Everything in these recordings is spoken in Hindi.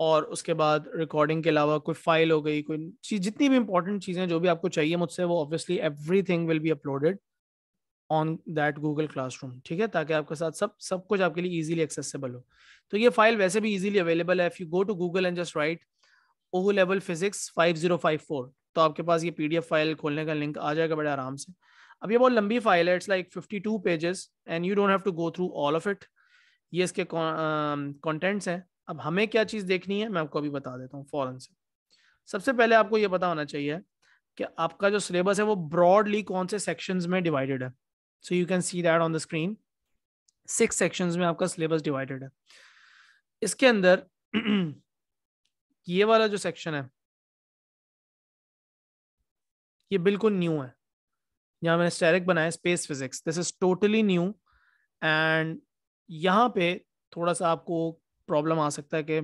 और उसके बाद रिकॉर्डिंग के अलावा कोई फाइल हो गई कोई चीज जितनी भी इंपॉर्टेंट चीज़ें जो भी आपको चाहिए मुझसे वो obviously everything will be uploaded on that Google classroom ठीक है ताकि आपके साथ सब सब कुछ आपके लिए इजीली एक्सेसिबल हो तो ये फाइल वैसे भी इजीली अवेलेबल है if you go to Google and just write O level physics five zero four तो आपके पास ये पी फाइल खोलने का लिंक आ जाएगा बड़े आराम से अब ये बहुत लंबी फाइल है it's like fifty two pages and you don't have to go through all of it ये इसके कॉन्टेंट्स हैं अब हमें क्या चीज़ देखनी है मैं आपको अभी बता देता हूँ फॉरन से सबसे पहले आपको ये पता होना चाहिए कि आपका जो सिलेबस है वो ब्रॉडली कौन से सेक्शन में डिवाइडेड है so you can see that on the screen six section में आपका सिलेबस डिवाइडेड है इसके अंदर ये वाला जो सेक्शन है ये बिल्कुल न्यू है यहाँ मैंने स्टेरिक बनाया space physics this is totally new and यहाँ पे थोड़ा सा आपको प्रॉब्लम आ सकता है कि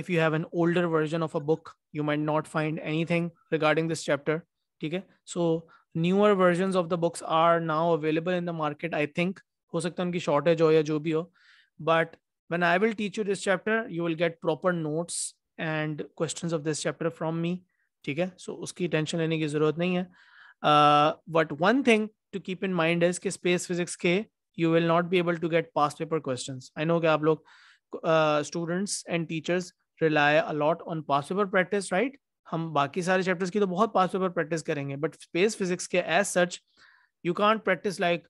if you have an older version of a book you might not find anything regarding this chapter ठीक है so newer version of the books are now available in the market I think हो सकता है उनकी शॉर्टेज हो या जो भी हो but when I will teach you this chapter you will get proper notes and question of this chapter from me ठीक है सो so, उसकी टेंशन लेने की जरूरत नहीं है but one thing to keep in mind is के स्पेस फिजिक्स के you will not be able to get past paper questions i know aap log, uh, students and teachers rely a lot on past paper practice right हम बाकी सारे चैप्टर्स की तो बहुत पास पेपर प्रैक्टिस करेंगे बट स्पेस फिजिक्स के as such you can't practice like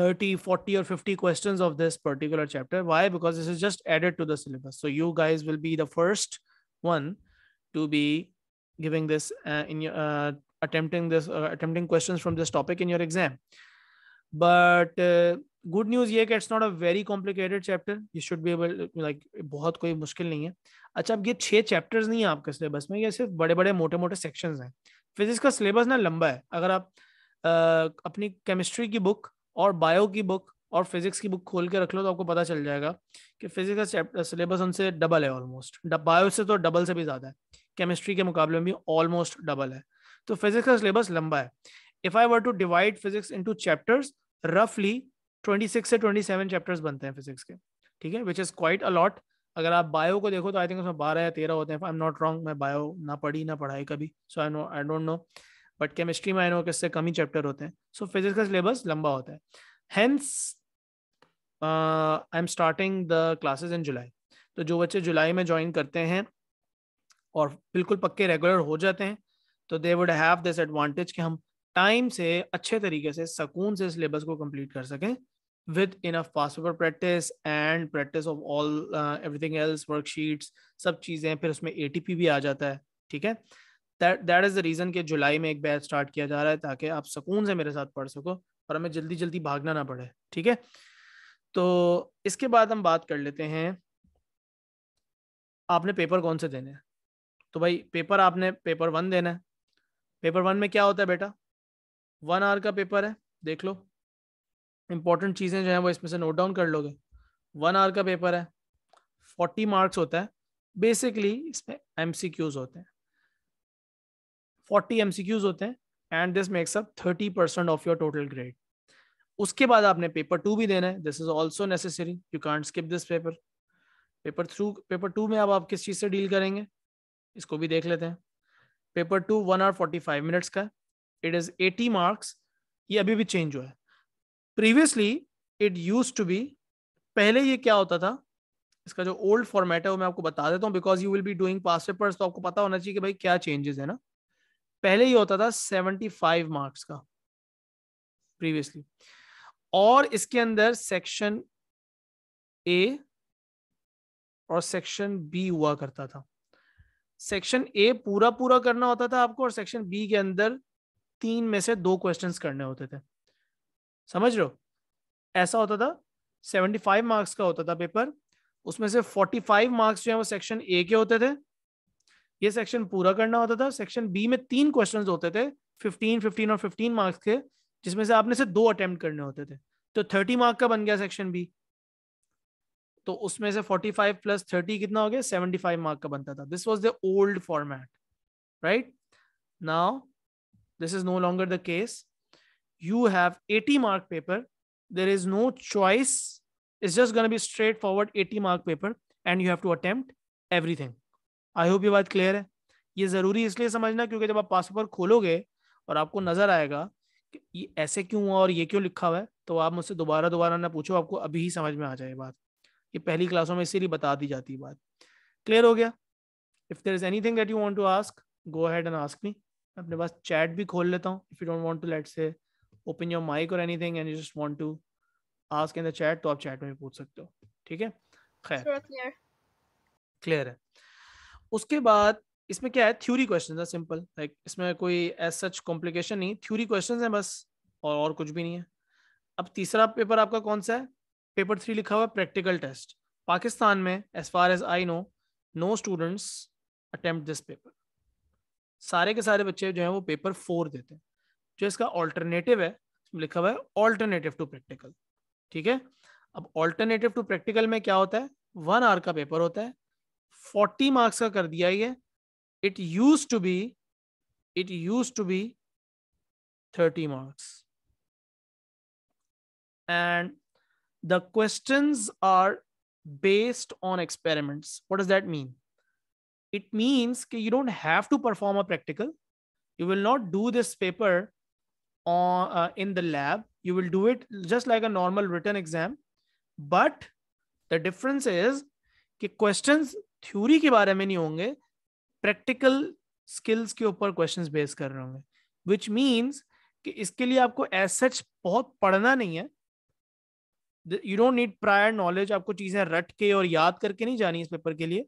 30 40 or 50 questions of this particular chapter why because this is just added to the syllabus so you guys will be the first one to be giving this uh, in your uh, attempting this uh, attempting questions from this topic in your exam but good news ये it's not a very complicated chapter you should be able like बहुत कोई मुश्किल नहीं है अच्छा अब ये छह चैप्टर्स नहीं है आपके सिलेबस में ये सिर्फ बड़े बड़े मोटे मोटे सेक्शन हैं फिजिक्स का सिलेबस ना लंबा है अगर आप आ, अपनी केमिस्ट्री की बुक और बायो की बुक और फिजिक्स की बुक खोल के रख लो तो आपको पता चल जाएगा कि फिजिक्स का सिलेबस उनसे डबल है ऑलमोस्ट बायो से तो डबल से भी ज़्यादा है केमिस्ट्री के मुकाबले में भी ऑलमोस्ट डबल है तो फिजिक्स का सिलेबस लंबा है if i were to divide physics into chapters roughly 26 से 27 चैप्टर्स बनते हैं फिजिक्स के ठीक है is quite a lot अगर आप बायो को देखो तो आई थिंक उसमें बारह या तेरह होते हैं आई एम नॉट रॉन्ग मैं बायो ना पढ़ी ना पढ़ाई कभी so I know I don't know but chemistry में आई नो कि कम ही चैप्टर होते हैं सो फिजिक्स का सिलेबस लंबा होता है hence I am starting the classes in July तो जो बच्चे जुलाई में ज्वाइन करते हैं और बिल्कुल पक्के रेगुलर हो जाते हैं तो they would have this advantage कि हम टाइम से अच्छे तरीके से सकून से सिलेबस को कंप्लीट कर सकें with enough past paper practice and practice of all everything else worksheets सब चीज़ें फिर उसमें ए भी आ जाता है ठीक है that that is the reason कि जुलाई में एक बैच स्टार्ट किया जा रहा है ताकि आप सुकून से मेरे साथ पढ़ सको और हमें जल्दी जल्दी भागना ना पड़े ठीक है तो इसके बाद हम बात कर लेते हैं आपने पेपर कौन से देने हैं तो भाई पेपर आपने पेपर वन देना है पेपर वन में क्या होता है बेटा वन आवर का पेपर है देख लो इंपॉर्टेंट चीज़ें जो हैं वो इसमें से नोट डाउन कर लोगे वन आवर का पेपर है फोर्टी मार्क्स होता है बेसिकली इसमें एम होते हैं फोर्टी एम होते हैं and this makes up thirty percent of your total grade उसके बाद आपने पेपर टू भी देना है this is also necessary you can't skip this paper paper through paper two में अब आप किस चीज़ से डील करेंगे इसको भी देख लेते हैं paper two one hour forty five minutes का इट इज 80 मार्क्स ये अभी भी चेंज हुआ है previously it used to be पहले ये क्या होता था इसका जो ओल्ड फॉर्मेट है वो मैं आपको बता देता हूँ because you will be doing past papers तो आपको पता होना चाहिए कि भाई क्या चेंजेस है ना पहले ये होता था 75 मार्क्स का प्रीवियसली और इसके अंदर सेक्शन ए और सेक्शन बी हुआ करता था सेक्शन ए पूरा पूरा करना होता था आपको और सेक्शन बी के अंदर तीन में से दो क्वेश्चन करने होते थे समझ रहे हो ऐसा होता था सेवेंटी फाइव मार्क्स का होता था पेपर उसमें से फोर्टी फाइव मार्क्स जो है वो सेक्शन ए के होते थे ये सेक्शन पूरा करना होता था सेक्शन बी में तीन क्वेश्चन होते थे फिफ्टीन फिफ्टीन और फिफ्टीन मार्क्स के जिसमें से आपने से दो अटेम्प्ट करने होते थे तो थर्टी मार्क का बन गया सेक्शन बी तो उसमें से फोर्टी फाइव प्लस थर्टी कितना हो गया सेवेंटी फाइव मार्क का बनता था this was the old format right now This is no longer the case. You have 80 mark paper. There is no choice. It's just going to be straightforward 80 mark paper and you have to attempt everything. I hope ये बात क्लियर है ये ज़रूरी इसलिए समझना क्योंकि जब आप पास पेपर खोलोगे और आपको नज़र आएगा कि ये ऐसे क्यों हुआ और ये क्यों लिखा हुआ है तो आप मुझसे दोबारा दोबारा ना पूछो आपको अभी ही समझ में आ जाए बात ये पहली क्लासों में इसीलिए बता दी जाती है बात क्लियर हो गया if there is anything that you want to ask go ahead and ask me मैं अपने पास चैट भी खोल लेता हूँ if you don't want to let's say open your mic और anything and you just want to ask in the chat तो आप चैट में भी पूछ सकते हो ठीक है खैर क्लियर है उसके बाद इसमें क्या है थ्योरी क्वेश्चन है सिंपल लाइक like, इसमें कोई एज सच कॉम्प्लिकेशन नहीं थ्योरी क्वेश्चन है बस और और कुछ भी नहीं है अब तीसरा पेपर आपका कौन सा है पेपर थ्री लिखा हुआ है प्रैक्टिकल टेस्ट पाकिस्तान में as far as I know no students attempt this paper सारे के सारे बच्चे जो है वो पेपर फोर देते हैं जो इसका ऑल्टरनेटिव है लिखा हुआ है ऑल्टरनेटिव टू प्रैक्टिकल ठीक है अब ऑल्टरनेटिव टू प्रैक्टिकल में क्या होता है वन आवर का पेपर होता है फोर्टी मार्क्स का कर दिया ये it used to be it used to be thirty marks and the questions are based on experiments. What does that mean it means कि you don't have to perform a practical you will not do this paper on uh, in the lab you will do it just like a normal written exam but the difference is कि questions theory के बारे में नहीं होंगे practical skills के ऊपर questions base कर रहे होंगे which means कि इसके लिए आपको as such बहुत पढ़ना नहीं है you don't need prior knowledge आपको चीजें रट के और याद करके नहीं जानी इस पेपर के लिए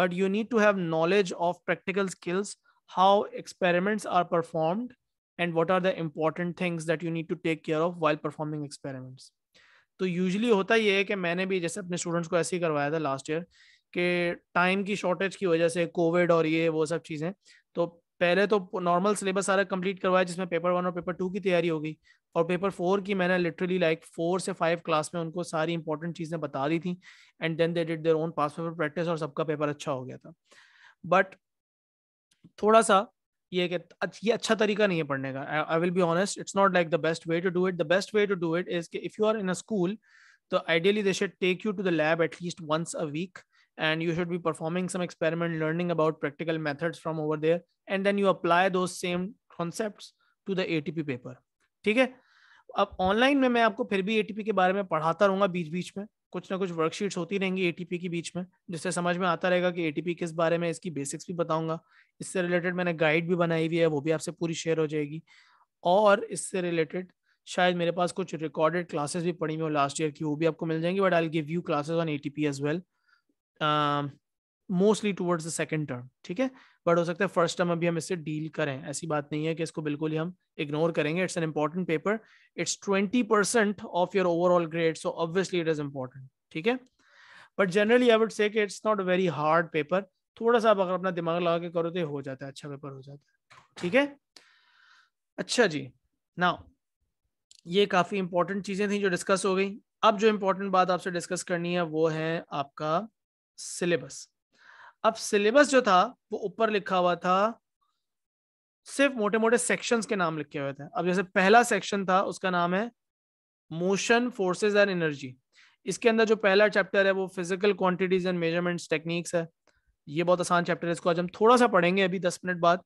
but you need to have knowledge of practical skills how experiments are performed and what are the important things that you need to take care of while performing experiments तो यूजली होता ये है कि मैंने भी जैसे अपने स्टूडेंट्स को ऐसे ही करवाया था लास्ट ईयर कि टाइम की शॉर्टेज की वजह से कोविड और ये वो सब चीज़ें तो पहले तो नॉर्मल सिलेबस सारा कंप्लीट करवाया जिसमें पेपर वन और पेपर टू की तैयारी होगी और पेपर फोर की मैंने लिटरली लाइक फोर से फाइव क्लास में उनको सारी इंपॉर्टेंट चीज़ें बता दी थी and then they did their own past paper practice और सबका पेपर अच्छा हो गया था बट थोड़ा सा ये ये अच्छा तरीका नहीं है पढ़ने का I will be honest it's not like the best way to do it the best way to do it is if you are in a school तो ideally they should take you to the lab at least once a week and you should be performing some experiment learning about practical methods from over there and then you apply those same concepts to the atp paper ठीक है अब ऑनलाइन में मैं आपको फिर भी एटीपी के बारे में पढ़ाता रहूंगा बीच बीच में कुछ ना कुछ वर्कशीट्स होती रहेंगी एटीपी के बीच में जिससे समझ में आता रहेगा कि एटीपी किस बारे में इसकी बेसिक्स भी बताऊंगा इससे रिलेटेड मैंने गाइड भी बनाई हुई है वो भी आपसे पूरी शेयर हो जाएगी और इससे रिलेटेड शायद मेरे पास कुछ रिकॉर्डेड क्लासेस भी पड़ी हुई हो लास्ट ईयर की वो भी आपको मिल जाएंगी but I give you classes on A T P as well mostly towards the second term ठीक है बट हो सकता है फर्स्ट टर्म अभी हम इससे डील करें ऐसी बात नहीं है कि इसको बिल्कुल ही हम इग्नोर करेंगे it's an important paper it's twenty percent of your overall grade so obviously it is important ठीक है but generally I would say it's not a very hard paper थोड़ा सा आप अगर अपना दिमाग लगा के करो तो हो जाता है अच्छा पेपर हो जाता है ठीक है अच्छा जी नाउ ये काफी इंपॉर्टेंट चीजें थी जो डिस्कस हो गई अब जो इंपॉर्टेंट बात आपसे डिस्कस करनी है वो है आपका सिलेबस अब सिलेबस जो था वो ऊपर लिखा हुआ था सिर्फ मोटे मोटे सेक्शंस के नाम लिखे हुए थे अब जैसे पहला सेक्शन था उसका नाम है मोशन फोर्सेस एंड एनर्जी इसके अंदर जो पहला चैप्टर है वो physical quantities and measurements techniques है ये बहुत आसान चैप्टर है इसको आज हम थोड़ा सा पढ़ेंगे अभी दस मिनट बाद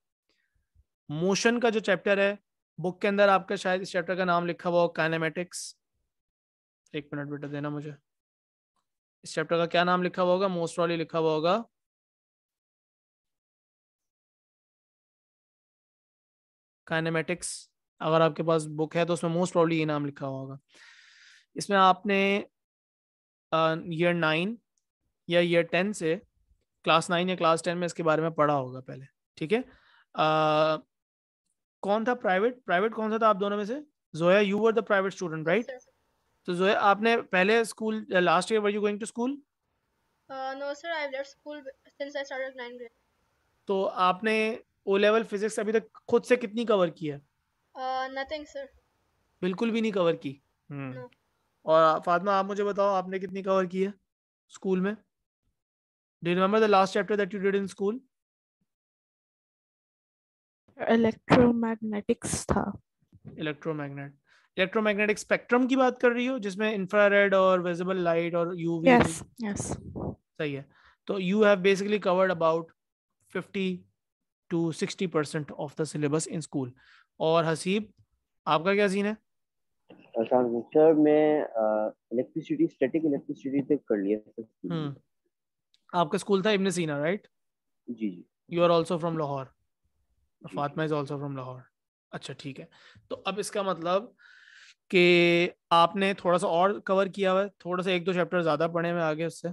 मोशन का जो चैप्टर है बुक के अंदर आपका शायद इस चैप्टर का नाम लिखा हुआ हो काइनेमेटिक्स एक मिनट बेटा देना मुझे इस चैप्टर का क्या नाम लिखा हुआ होगा मोस्ट वाली लिखा हुआ होगा काइनेमेटिक्स अगर आपके पास बुक है तो उसमें मोस्ट प्रॉब्ली ये नाम लिखा होगा इसमें आपने ईयर नाइन या ईयर टेन से क्लास नाइन या क्लास टेन में इसके बारे में पढ़ा होगा पहले ठीक है कौन था प्राइवेट प्राइवेट कौन सा था आप दोनों में से Zoya you were the private student right तो जोया आपने पहले school last year were you going to school no sir I left school since I started 9th grade तो आपने ओ लेवल फिजिक्स अभी तक खुद से कितनी कवर की है नथिंग सर बिल्कुल भी नहीं कवर की हम्म। no. और फातिमा आप मुझे बताओ आपने कितनी कवर की है स्कूल में do you remember the last chapter that you did in school electromagnetics था इलेक्ट्रोमैग्नेट इलेक्ट्रोमैग्नेटिक स्पेक्ट्रम की बात कर रही हो जिसमें इंफ्रारेड और विजिबल लाइट और यूवी यस यस सही है तो you have basically covered about 50 to sixty percent of the syllabus in school और हसीब आपका क्या सीन है सर मैं इलेक्ट्रिसिटी स्टैटिक इलेक्ट्रिसिटी से कर लिया हम्म आपका स्कूल था इब्ने सीना राइट जी जी you are also from Lahore Fatima is also from Lahore अच्छा ठीक है तो अब इसका मतलब कि आपने थोड़ा सा और कवर किया हुआ है थोड़ा सा एक दो चैप्टर ज़्यादा पढ़े हुए आगे उससे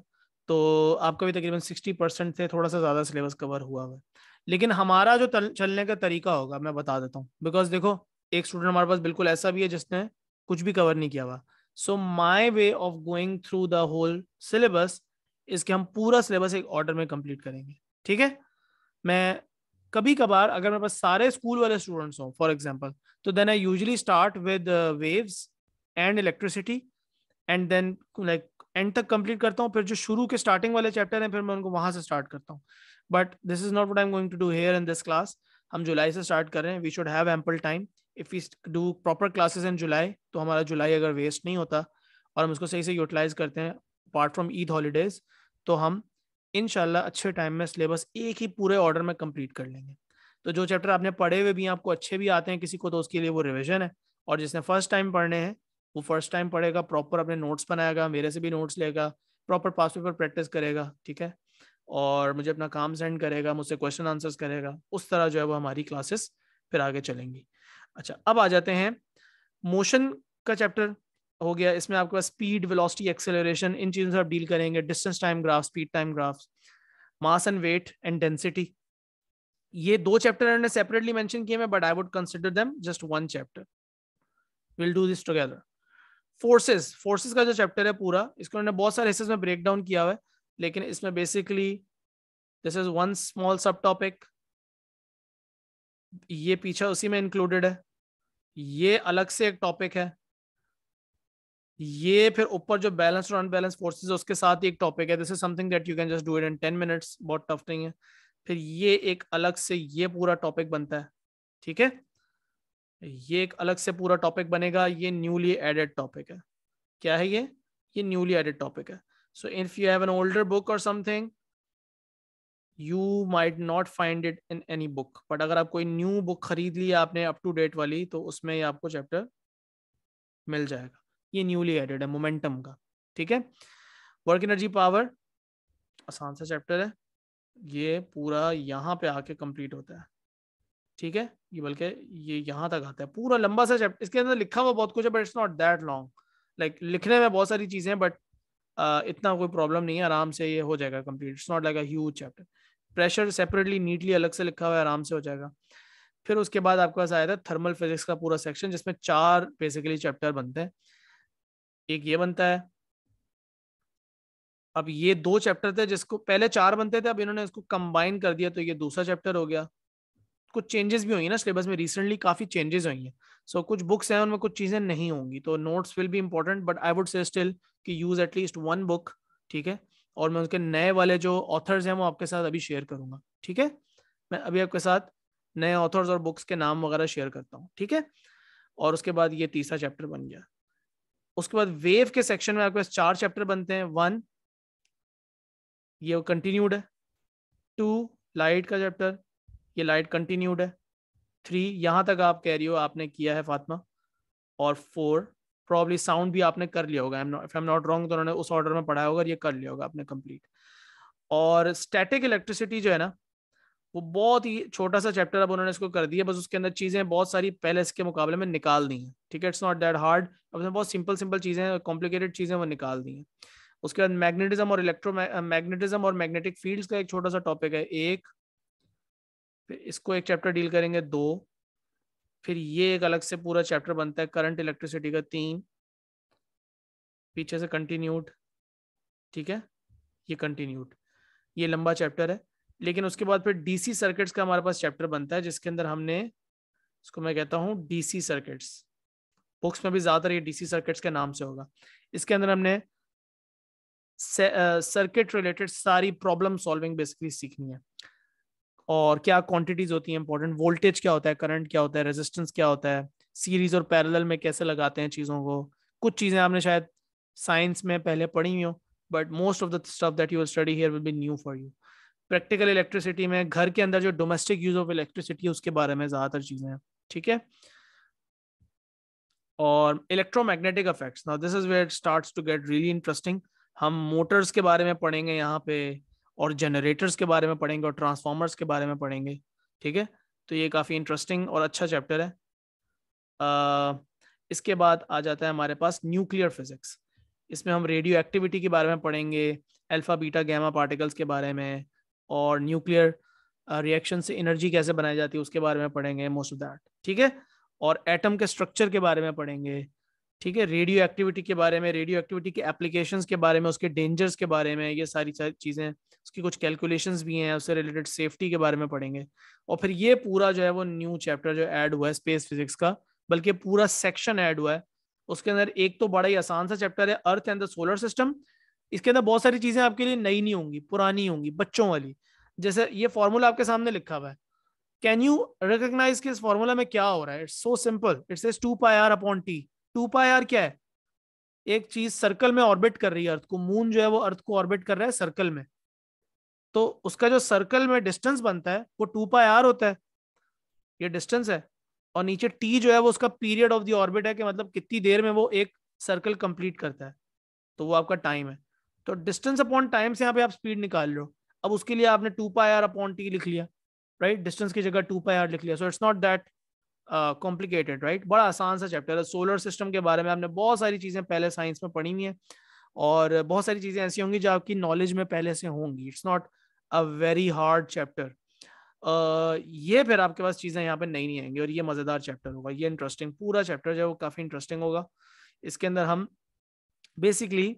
तो आपका भी तकरीबन सिक्सटी परसेंट से थोड़ा सा ज़्यादा सिलेबस कवर हुआ हुआ है लेकिन हमारा जो चलने का तरीका होगा मैं बता देता हूँ बिकॉज देखो एक स्टूडेंट हमारे पास बिल्कुल ऐसा भी है जिसने कुछ भी कवर नहीं किया हुआ so my way of going through the whole syllabus इसके हम पूरा सिलेबस एक ऑर्डर में कंप्लीट करेंगे ठीक है मैं कभी कभार अगर मेरे पास सारे स्कूल वाले स्टूडेंट्स हों फॉर एग्जाम्पल तो then I usually start with waves and electricity and then like end तक कंप्लीट करता हूँ फिर जो शुरू के स्टार्टिंग वाले चैप्टर हैं फिर मैं उनको वहां से स्टार्ट करता हूँ but this is not what I am going to do here in this class हम जुलाई से स्टार्ट कर रहे हैं we should have ample time if we do proper classes in July तो हमारा जुलाई अगर वेस्ट नहीं होता और हम उसको सही से यूटिलाइज करते हैं अपार्ट फ्रॉम ईद हॉलीडेज तो हम इन अच्छे टाइम में सिलेबस एक ही पूरे ऑर्डर में कंप्लीट कर लेंगे तो जो चैप्टर आपने पढ़े हुए भी हैं आपको अच्छे भी आते हैं किसी को तो उसके लिए वो रिविजन है और जिसने फर्स्ट टाइम पढ़ने हैं वो फर्स्ट टाइम पढ़ेगा प्रॉपर अपने नोट्स बनाएगा मेरे से भी नोट्स लेगा प्रॉपर पास पेपर प्रैक्टिस करेगा ठीक है और मुझे अपना काम सेंड करेगा मुझसे क्वेश्चन आंसर्स करेगा उस तरह जो है वो हमारी क्लासेस फिर आगे चलेंगी अच्छा अब आ जाते हैं मोशन का चैप्टर हो गया इसमें आपके पास स्पीड वेलोसिटी एक्सेलरेशन इन चीज़ों से आप डील करेंगे distance time graph speed time graphs mass and weight and density ये दो चैप्टर ने सेपरेटली मेंशन किए हैं but I would consider them just one chapter will do this together forces forces का जो चैप्टर है पूरा इसको उन्होंने बहुत सारे हिस्से में ब्रेक डाउन किया हुआ है लेकिन इसमें basically this is one small sub topic ये पीछे उसी में इंक्लूडेड है ये अलग से एक टॉपिक है ये फिर ऊपर जो बैलेंस और अनबैलेंस फोर्सेस है उसके साथ ही एक टॉपिक है this is something that you can just do it in ten minutes बहुत टफ नहीं है फिर ये एक अलग से ये पूरा टॉपिक बनता है ठीक है ये एक अलग से पूरा टॉपिक बनेगा ये न्यूली एडेड टॉपिक है क्या है ये ये न्यूली एडेड टॉपिक है so if you have an older book और something you might not find it in any book but अगर आप कोई न्यू बुक खरीद ली आपने अप टू डेट वाली तो उसमें आपको चैप्टर मिल जाएगा ये न्यूली एडेड है मोमेंटम का ठीक है वर्क एनर्जी पावर आसान सा चैप्टर है ये पूरा यहाँ पे आके कंप्लीट होता है ठीक है ये बल्कि ये यहाँ तक आता है पूरा लंबा सा चैप्टर इसके अंदर लिखा हुआ बहुत कुछ है but it's not that long like लिखने में बहुत सारी चीज़ें बट इतना कोई प्रॉब्लम नहीं है आराम से ये हो जाएगा complete it's not like a huge chapter pressure separately neatly अलग से लिखा हुआ है आराम से हो जाएगा फिर उसके बाद आपके पास आया था थर्मल फिजिक्स का पूरा सेक्शन जिसमें चार बेसिकली चैप्टर बनते हैं एक ये बनता है अब ये दो चैप्टर थे जिसको पहले चार बनते थे अब इन्होंने इसको कंबाइन कर दिया तो ये दूसरा चैप्टर हो गया कुछ चेंजेस भी होंगे ना सिलेबस में रिसेंटली काफी चेंजेस हुई हैं सो so, कुछ बुक्स हैं उनमें कुछ चीजें नहीं होंगी तो नोट्स विल भी important but I would say still कि यूज एटलीस्ट वन बुक ठीक है और मैं उसके नए वाले जो ऑथर्स हैं वो आपके साथ अभी शेयर करूंगा ठीक है मैं अभी आपके साथ नए ऑथर्स और बुक्स के नाम वगैरह शेयर करता हूँ ठीक है और उसके बाद ये तीसरा चैप्टर बन गया उसके बाद वेव के सेक्शन में आपके पास चार चैप्टर बनते हैं वन ये कंटिन्यूड है टू लाइट का चैप्टर ये लाइट कंटिन्यूड है थ्री यहाँ तक आप कह रही हो आपने किया है फातिमा और फोर प्रॉब्ली साउंड भी आपने कर लिया होगा if I am not wrong तो उन्होंने उस ऑर्डर में पढ़ाया होगा ये कर लिया होगा आपने कंप्लीट और स्टैटिक इलेक्ट्रिसिटी जो है ना वो बहुत ही छोटा सा चैप्टर अब उन्होंने इसको कर दिया बस उसके अंदर चीज़ें बहुत सारी पहले इसके मुकाबले में निकाल दी हैं ठीक है इट्स नॉट दैट हार्ड अब उसमें बहुत सिंपल सिंपल चीज़ें कॉम्प्लिकेटेड चीज़ें वो निकाल दी हैं उसके बाद मैग्नेटिज्म और इलेक्ट्रो मैग्नेटिज्म और मैग्नेटिक फील्ड्स का एक छोटा सा टॉपिक है एक फिर इसको एक चैप्टर डील करेंगे दो फिर ये एक अलग से पूरा चैप्टर बनता है करंट इलेक्ट्रिसिटी का तीन पीछे से कंटिन्यूड ठीक है ये कंटिन्यूड ये लंबा चैप्टर है लेकिन उसके बाद फिर डीसी सर्किट्स का हमारे पास चैप्टर बनता है जिसके अंदर हमने इसको मैं कहता हूँ डीसी सर्किट्स बुक्स में भी ज़्यादातर ये डीसी सर्किट्स के नाम से होगा इसके अंदर हमने सर्किट रिलेटेड सारी प्रॉब्लम सॉल्विंग बेसिकली सीखनी है और क्या क्वांटिटीज होती है इंपॉर्टेंट वोल्टेज क्या होता है करंट क्या होता है रेजिस्टेंस क्या होता है सीरीज और पैरेलल में कैसे लगाते हैं चीज़ों को कुछ चीज़ें आपने शायद साइंस में पहले पढ़ी हुई हो but most of the stuff that you study here will be new for you practical electricity में घर के अंदर जो डोमेस्टिक यूज ऑफ इलेक्ट्रिसिटी है उसके बारे में ज़्यादातर चीज़ें हैं ठीक है और electromagnetic effects now this is where it starts to get really interesting हम मोटर्स के बारे में पढ़ेंगे यहाँ पे और जनरेटर्स के बारे में पढ़ेंगे और ट्रांसफॉर्मर्स के बारे में पढ़ेंगे ठीक है तो ये काफ़ी इंटरेस्टिंग और अच्छा चैप्टर है आ, इसके बाद आ जाता है हमारे पास न्यूक्लियर फिजिक्स इसमें हम रेडियो एक्टिविटी के बारे में पढ़ेंगे अल्फ़ा बीटा गैमा पार्टिकल्स के बारे में और न्यूक्लियर रिएक्शन से एनर्जी कैसे बनाई जाती है उसके बारे में पढ़ेंगे मोस्ट ऑफ दैट ठीक है और एटम के स्ट्रक्चर के बारे में पढ़ेंगे ठीक है रेडियो एक्टिविटी के बारे में रेडियो एक्टिविटी के एप्लीकेशन के बारे में उसके डेंजर्स के बारे में ये सारी चीज़ें उसकी कुछ कैलकुलेशन भी हैं उससे रिलेटेड सेफ्टी के बारे में पढ़ेंगे और फिर ये पूरा जो है वो न्यू चैप्टर जो ऐड हुआ है स्पेस फिजिक्स का बल्कि पूरा सेक्शन ऐड हुआ है उसके अंदर एक तो बड़ा ही आसान सा चैप्टर है earth and the solar system इसके अंदर बहुत सारी चीजें आपके लिए नई नहीं होंगी पुरानी होंगी बच्चों वाली जैसे ये फॉर्मूला आपके सामने लिखा हुआ है कैन यू रिकोगनाइज के इस फॉर्मूला में क्या हो रहा है it's so simple it's is two pi r upon t two pi r क्या है एक चीज सर्कल में ऑर्बिट कर रही है अर्थ को मून जो है वो अर्थ को ऑर्बिट कर रहा है सर्कल में तो उसका जो सर्कल में डिस्टेंस बनता है वो टू पाई आर होता है ये डिस्टेंस है और नीचे टी जो है वो उसका पीरियड ऑफ द ऑर्बिट है कि मतलब कितनी देर में वो एक सर्कल कंप्लीट करता है तो वो आपका टाइम है तो डिस्टेंस अपॉन टाइम से यहाँ पे आप स्पीड निकाल लो अब उसके लिए आपने two pi r upon t लिख लिया राइट right? डिस्टेंस की जगह टू पाई आर लिख लिया so it's not that complicated right बड़ा आसान सा चैप्टर है सोलर सिस्टम के बारे में आपने बहुत सारी चीज़ें पहले साइंस में पढ़ी हुई हैं और बहुत सारी चीज़ें ऐसी होंगी जो आपकी नॉलेज में पहले से होंगी it's not a very hard chapter ये फिर आपके पास चीज़ें यहाँ पे नई नहीं आएंगी और ये मज़ेदार चैप्टर होगा ये इंटरेस्टिंग पूरा चैप्टर जो है वो काफ़ी इंटरेस्टिंग होगा इसके अंदर हम बेसिकली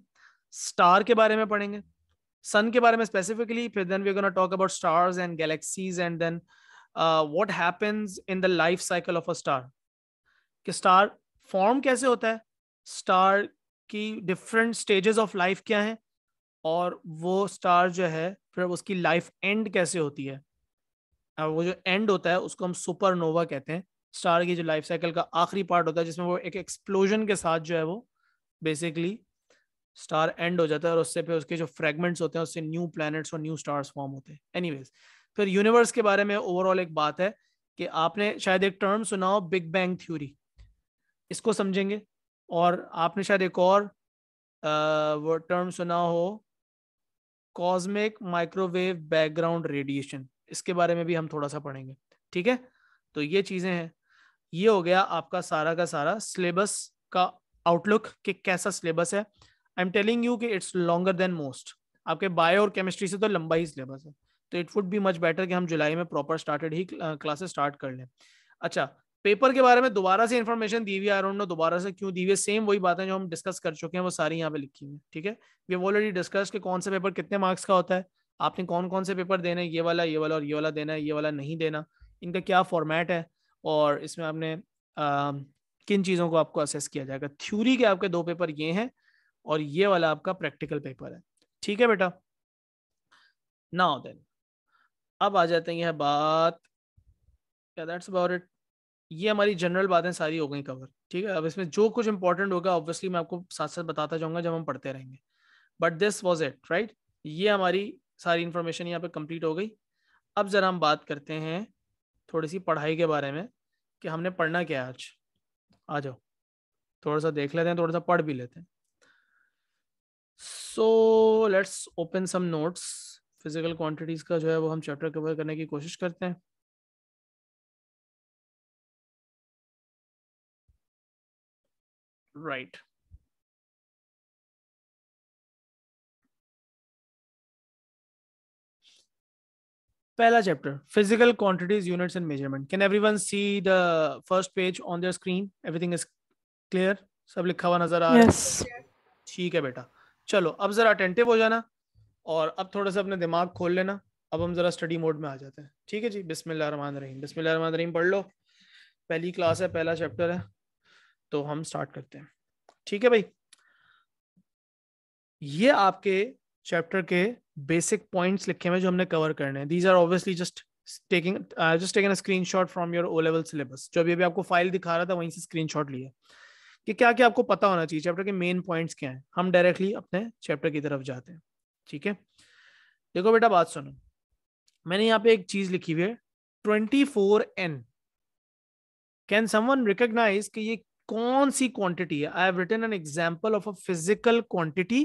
स्टार के बारे में पढ़ेंगे सन के बारे में स्पेसिफिकली फिर then we talk about stars and galaxies and then what happens in the life cycle of a star कि स्टार फॉर्म कैसे होता है स्टार की डिफरेंट स्टेजेस ऑफ लाइफ क्या है और वो स्टार जो है फिर उसकी लाइफ एंड कैसे होती है अब वो जो एंड होता है उसको हम सुपरनोवा कहते हैं स्टार की जो लाइफ साइकिल का आखिरी पार्ट होता है जिसमें वो एक एक्सप्लोजन के साथ जो है वो बेसिकली स्टार एंड हो जाता है और उससे फिर उसके जो फ्रेगमेंट्स होते हैं उससे न्यू प्लैनेट्स और न्यू स्टार्स फॉर्म होते हैं एनीवेज फिर यूनिवर्स के बारे में ओवरऑल एक बात है कि आपने शायद एक टर्म सुना हो बिग बैंग थ्योरी इसको समझेंगे और आपने शायद एक और आ, वो टर्म सुना हो कॉस्मिक माइक्रोवेव बैकग्राउंड रेडिएशन इसके बारे में भी हम थोड़ा सा पढ़ेंगे ठीक है तो ये चीजें हैं ये हो गया आपका सारा का सारा सिलेबस का आउटलुक कि कैसा सिलेबस है आई एम टेलिंग यू कि इट्स लॉन्गर देन मोस्ट आपके बायो और केमिस्ट्री से तो लंबा ही सिलेबस है तो it would be much better कि हम जुलाई में प्रॉपर स्टार्टेड ही क्लासेस स्टार्ट कर लें अच्छा पेपर के बारे में दोबारा से इन्फॉर्मेशन दी हुई आई डोंट नो दोबारा से क्यों दी हुई सेम वही बातें जो हम डिस्कस कर चुके हैं वो सारी यहाँ पे लिखी हुई ठीक है वी हैव ऑलरेडी डिस्कस कि कौन सा पेपर कितने मार्क्स का होता है आपने कौन कौन से पेपर देने ये वाला ये वाला और ये वाला देना है ये वाला नहीं देना इनका क्या फॉर्मेट है और इसमें आपने आ, किन चीज़ों को आपको असेस किया जाएगा थ्यूरी के आपके दो पेपर ये हैं और ये वाला आपका प्रैक्टिकल पेपर है ठीक है बेटा नाउ देन अब आ जाते हैं यह बात दैट्स अबाउट इट ये हमारी जनरल बातें सारी हो गई कवर ठीक है अब इसमें जो कुछ इंपॉर्टेंट होगा ऑब्वियसली मैं आपको साथ साथ बताता जाऊंगा जब हम पढ़ते रहेंगे but this was it right ये हमारी सारी इंफॉर्मेशन यहाँ पे कंप्लीट हो गई अब ज़रा हम बात करते हैं थोड़ी सी पढ़ाई के बारे में कि हमने पढ़ना क्या है आज आ जाओ थोड़ा सा देख लेते हैं थोड़ा सा पढ़ भी लेते हैं so let's open some notes physical quantities का जो है वो हम चैप्टर कवर करने की कोशिश करते हैं Right. Pehla chapter, physical quantities, units and measurement. Can everyone see the first page on their screen? Everything is clear? सब लिखा हुआ नजर आ yes. रहा है ठीक है बेटा चलो अब जरा अटेंटिव हो जाना और अब थोड़ा सा अपने दिमाग खोल लेना अब हम जरा स्टडी मोड में आ जाते हैं ठीक है जी बिस्मिल्लाह रहमान रहीम बिस्मिल्लाह रहमान रहीम पढ़ लो पहली क्लास है पहला चैप्टर है तो हम स्टार्ट करते हैं ठीक है भाई ये आपके चैप्टर के बेसिक पॉइंट्स लिखे हुए जो हमने कवर करने हैं these are obviously just taking just taking screenshot from your O level syllabus जो अभी अभी आपको फाइल दिखा रहा था वहीं से स्क्रीन शॉट लिया कि क्या क्या आपको पता होना चाहिए चैप्टर के मेन पॉइंट्स क्या हैं हम डायरेक्टली अपने चैप्टर की तरफ जाते हैं ठीक है देखो बेटा बात सुनो मैंने यहाँ पे एक चीज लिखी हुई है twenty four n can someone recognise कि ये कौन सी क्वांटिटी है I have written an example of a physical quantity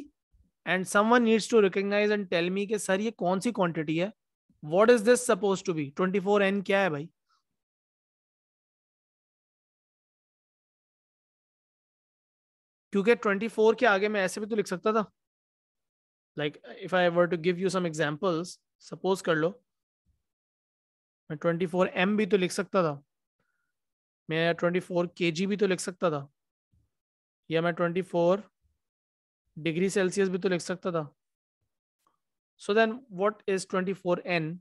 and someone needs to recognise and tell me के सर ये कौन सी क्वांटिटी है what is this suppose to be 24n क्या है भाई क्योंकि 24 के आगे मैं ऐसे भी तो लिख सकता था like if I were to give you some examples suppose कर लो मैं 24m भी तो लिख सकता था मैं ट्वेंटी फोर के जी भी तो लिख सकता था या मैं ट्वेंटी फोर डिग्री सेल्सियस भी तो लिख सकता था so then what is twenty four n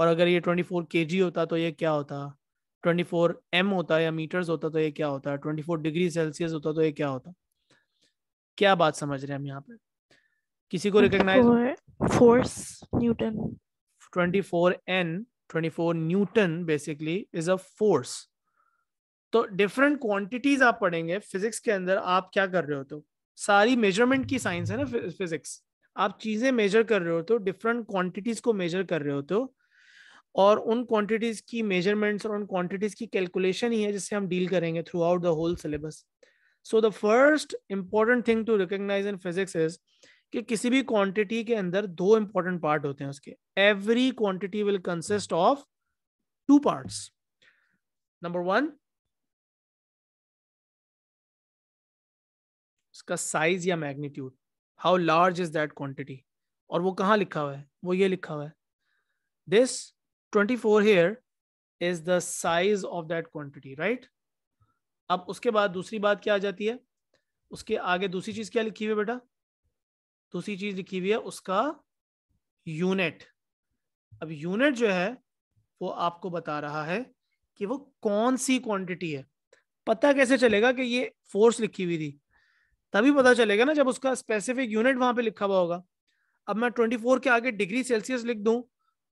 और अगर ये ट्वेंटी फोर के जी होता तो ये क्या होता ट्वेंटी फोर एम होता या मीटर्स होता तो ये क्या होता ट्वेंटी फोर डिग्री सेल्सियस होता तो ये क्या होता क्या बात समझ रहे हैं हम यहाँ पे किसी को recognise force newton n twenty four newton basically is a force तो डिफरेंट क्वांटिटीज आप पढ़ेंगे फिजिक्स के अंदर आप क्या कर रहे हो तो सारी मेजरमेंट की साइंस है ना फिजिक्स आप चीजें मेजर कर रहे हो तो डिफरेंट क्वांटिटीज को मेजर कर रहे हो तो और उन क्वांटिटीज की मेजरमेंट्स और उन क्वांटिटीज की कैलकुलेशन ही है जिससे हम डील करेंगे throughout the whole syllabus so the first important thing to recognise in physics is कि किसी भी क्वांटिटी के अंदर दो इंपॉर्टेंट पार्ट होते हैं उसके every quantity will consist of two parts number one उसका साइज या magnitude how large is that quantity और वो कहाँ लिखा हुआ है वो ये लिखा हुआ है this twenty four here is the size of that quantity right अब उसके बाद दूसरी बात क्या आ जाती है उसके आगे दूसरी चीज क्या लिखी हुई है बेटा दूसरी चीज लिखी हुई है उसका यूनिट अब यूनिट जो है वो आपको बता रहा है कि वो कौन सी क्वांटिटी है पता कैसे चलेगा कि ये फोर्स लिखी हुई थी तभी पता चलेगा ना जब उसका स्पेसिफिक यूनिट वहां पे लिखा हुआ होगा अब मैं 24 के आगे डिग्री सेल्सियस लिख दूं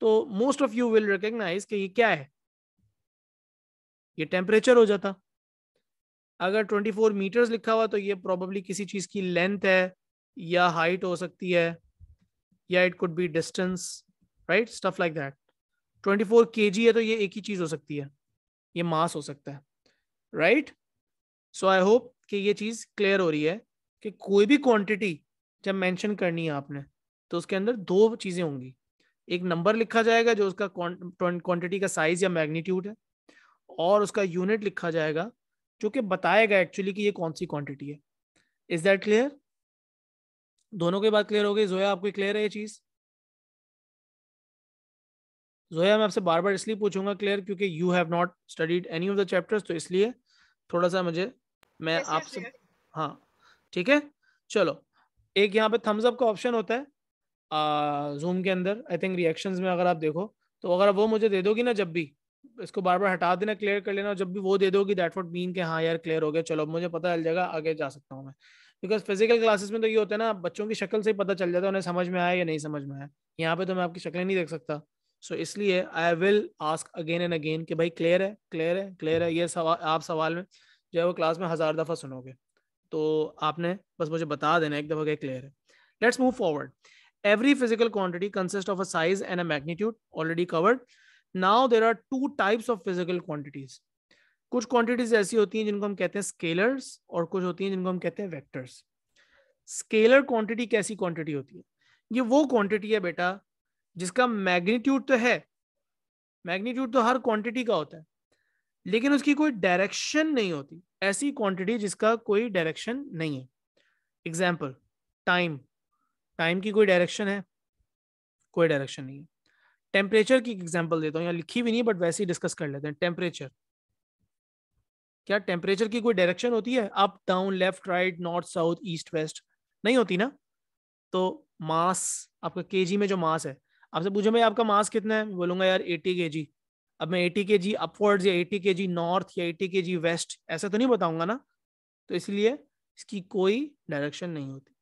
तो most of you will recognise कि ये क्या है ये टेम्परेचर हो जाता अगर 24 मीटर्स लिखा हुआ तो ये प्रॉब्ली किसी चीज की लेंथ है या हाइट हो सकती है या it could be distance right stuff like that 24 four है तो ये एक ही चीज हो सकती है ये मास हो सकता है राइट सो आई होप कि ये चीज क्लियर हो रही है कि कोई भी क्वांटिटी जब मेंशन करनी है आपने तो उसके अंदर दो चीजें होंगी एक नंबर लिखा जाएगा जो उसका क्वांटिटी का साइज या मैग्नीट्यूड है और उसका यूनिट लिखा जाएगा जो कि बताएगा एक्चुअली कि ये कौन सी क्वांटिटी है इज दैट क्लियर दोनों के बाद क्लियर हो गई जोया आपको क्लियर है ये चीज जोया मैं आपसे बार बार इसलिए पूछूंगा क्लियर क्योंकि you have not studied any of the chapters तो इसलिए थोड़ा सा मुझे मैं आपसे हाँ ठीक है चलो एक यहाँ पे थम्स अप का ऑप्शन होता है जूम के अंदर आई थिंक रिएक्शंस में अगर आप देखो तो अगर वो मुझे दे दोगी ना जब भी इसको बार बार हटा देना क्लियर कर लेना और जब भी वो दे दोगी दैट वुड मीन के हाँ यार क्लियर हो गया चलो मुझे पता चल जाएगा आगे जा सकता हूँ मैं बिकॉज फिजिकल क्लासेस में तो ये होता है ना बच्चों की शक्ल से ही पता चल जाता है उन्हें समझ में आया या नहीं समझ में आया यहाँ पे तो मैं आपकी शक्लें नहीं देख सकता सो so, इसलिए I will ask again and again कि भाई क्लियर है क्लियर है क्लियर है ये सवाल आप सवाल में जो है वो क्लास में हज़ार दफ़ा सुनोगे तो आपने बस मुझे बता देना एक दफ़ा क्या क्लियर है let's move forward every physical quantity consist of a size and a magnitude already covered now there are two types of physical quantities कुछ क्वांटिटीज ऐसी होती हैं जिनको हम कहते हैं स्केलर्स और कुछ होती हैं जिनको हम कहते हैं वेक्टर्स स्केलर क्वांटिटी कैसी क्वांटिटी होती है ये वो क्वांटिटी है बेटा जिसका मैग्नीट्यूड तो है मैग्नीट्यूड तो हर क्वांटिटी का होता है लेकिन उसकी कोई डायरेक्शन नहीं होती ऐसी क्वांटिटी जिसका कोई डायरेक्शन नहीं है एग्जाम्पल टाइम टाइम की कोई डायरेक्शन है कोई डायरेक्शन नहीं है टेम्परेचर की एग्जाम्पल देता हूँ यहाँ लिखी भी नहीं बट वैसे ही डिस्कस कर लेते हैं टेम्परेचर क्या टेम्परेचर की कोई डायरेक्शन होती है up down left right north south east west नहीं होती ना तो मास आपका के में जो मास है आपसे पूछो भाई आपका मास कितना है बोलूंगा यार एटी के जी अब मैं एटी के जी अपवर्ड्स या एटी के जी नॉर्थ या एटी के जी वेस्ट ऐसा तो नहीं बताऊंगा ना तो इसलिए इसकी कोई डायरेक्शन नहीं होती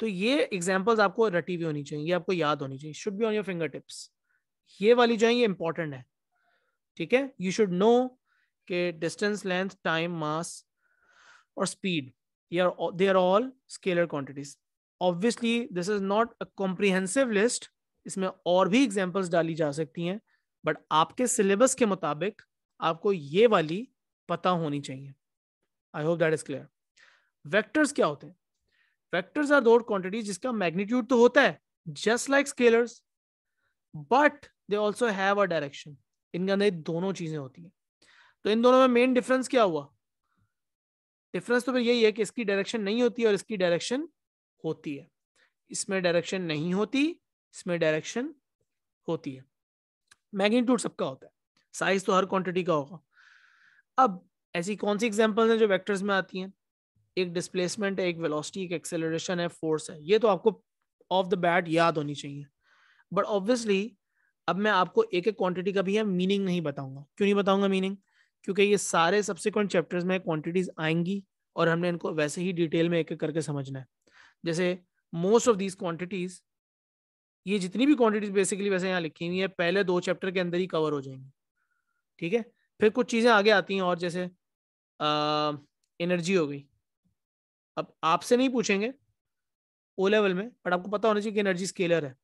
तो ये एग्जाम्पल्स आपको रटी हुई होनी चाहिए आपको याद होनी चाहिए should be on your fingertips ये वाली जो है ये इंपॉर्टेंट है ठीक है यू शुड नो के डिस्टेंस लेंथ टाइम मास और speed they are all scalar quantities obviously this is not a comprehensive list इसमें और भी एग्जाम्पल्स डाली जा सकती हैं बट आपके सिलेबस के मुताबिक आपको ये वाली पता होनी चाहिए I hope that is clear vectors क्या होते हैं वेक्टर्स आर दोर क्वांटिटीज जिसका मैग्नीट्यूड तो होता है just like scalars but they also have a direction इनके अंदर दोनों चीजें होती हैं तो इन दोनों में मेन डिफरेंस क्या हुआ डिफरेंस तो फिर यही है कि इसकी डायरेक्शन नहीं होती और इसकी डायरेक्शन होती है इसमें डायरेक्शन नहीं होती इसमें डायरेक्शन होती है मैग्नीट्यूड सबका होता है साइज तो हर क्वांटिटी का होगा अब ऐसी कौन सी एग्जाम्पल्स हैं जो वेक्टर्स में आती हैं एक डिस्प्लेसमेंट है एक वेलोसिटी एक एक्सेलरेशन है फोर्स है ये तो आपको ऑफ द बैट याद होनी चाहिए बट ऑब्वियसली अब मैं आपको एक एक क्वांटिटी का भी है मीनिंग नहीं बताऊंगा क्यों नहीं बताऊंगा मीनिंग क्योंकि ये सारे सब्सिक्वेंट चैप्टर्स में क्वांटिटीज आएंगी और हमने इनको वैसे ही डिटेल में एक एक करके समझना है जैसे मोस्ट ऑफ दीज क्वांटिटीज ये जितनी भी क्वांटिटीज बेसिकली वैसे यहाँ लिखी हुई है पहले दो चैप्टर के अंदर ही कवर हो जाएंगी ठीक है फिर कुछ चीज़ें आगे आती हैं और जैसे आ, एनर्जी हो गई अब आपसे नहीं पूछेंगे ओ लेवल में बट आपको पता होना चाहिए कि एनर्जी स्केलर है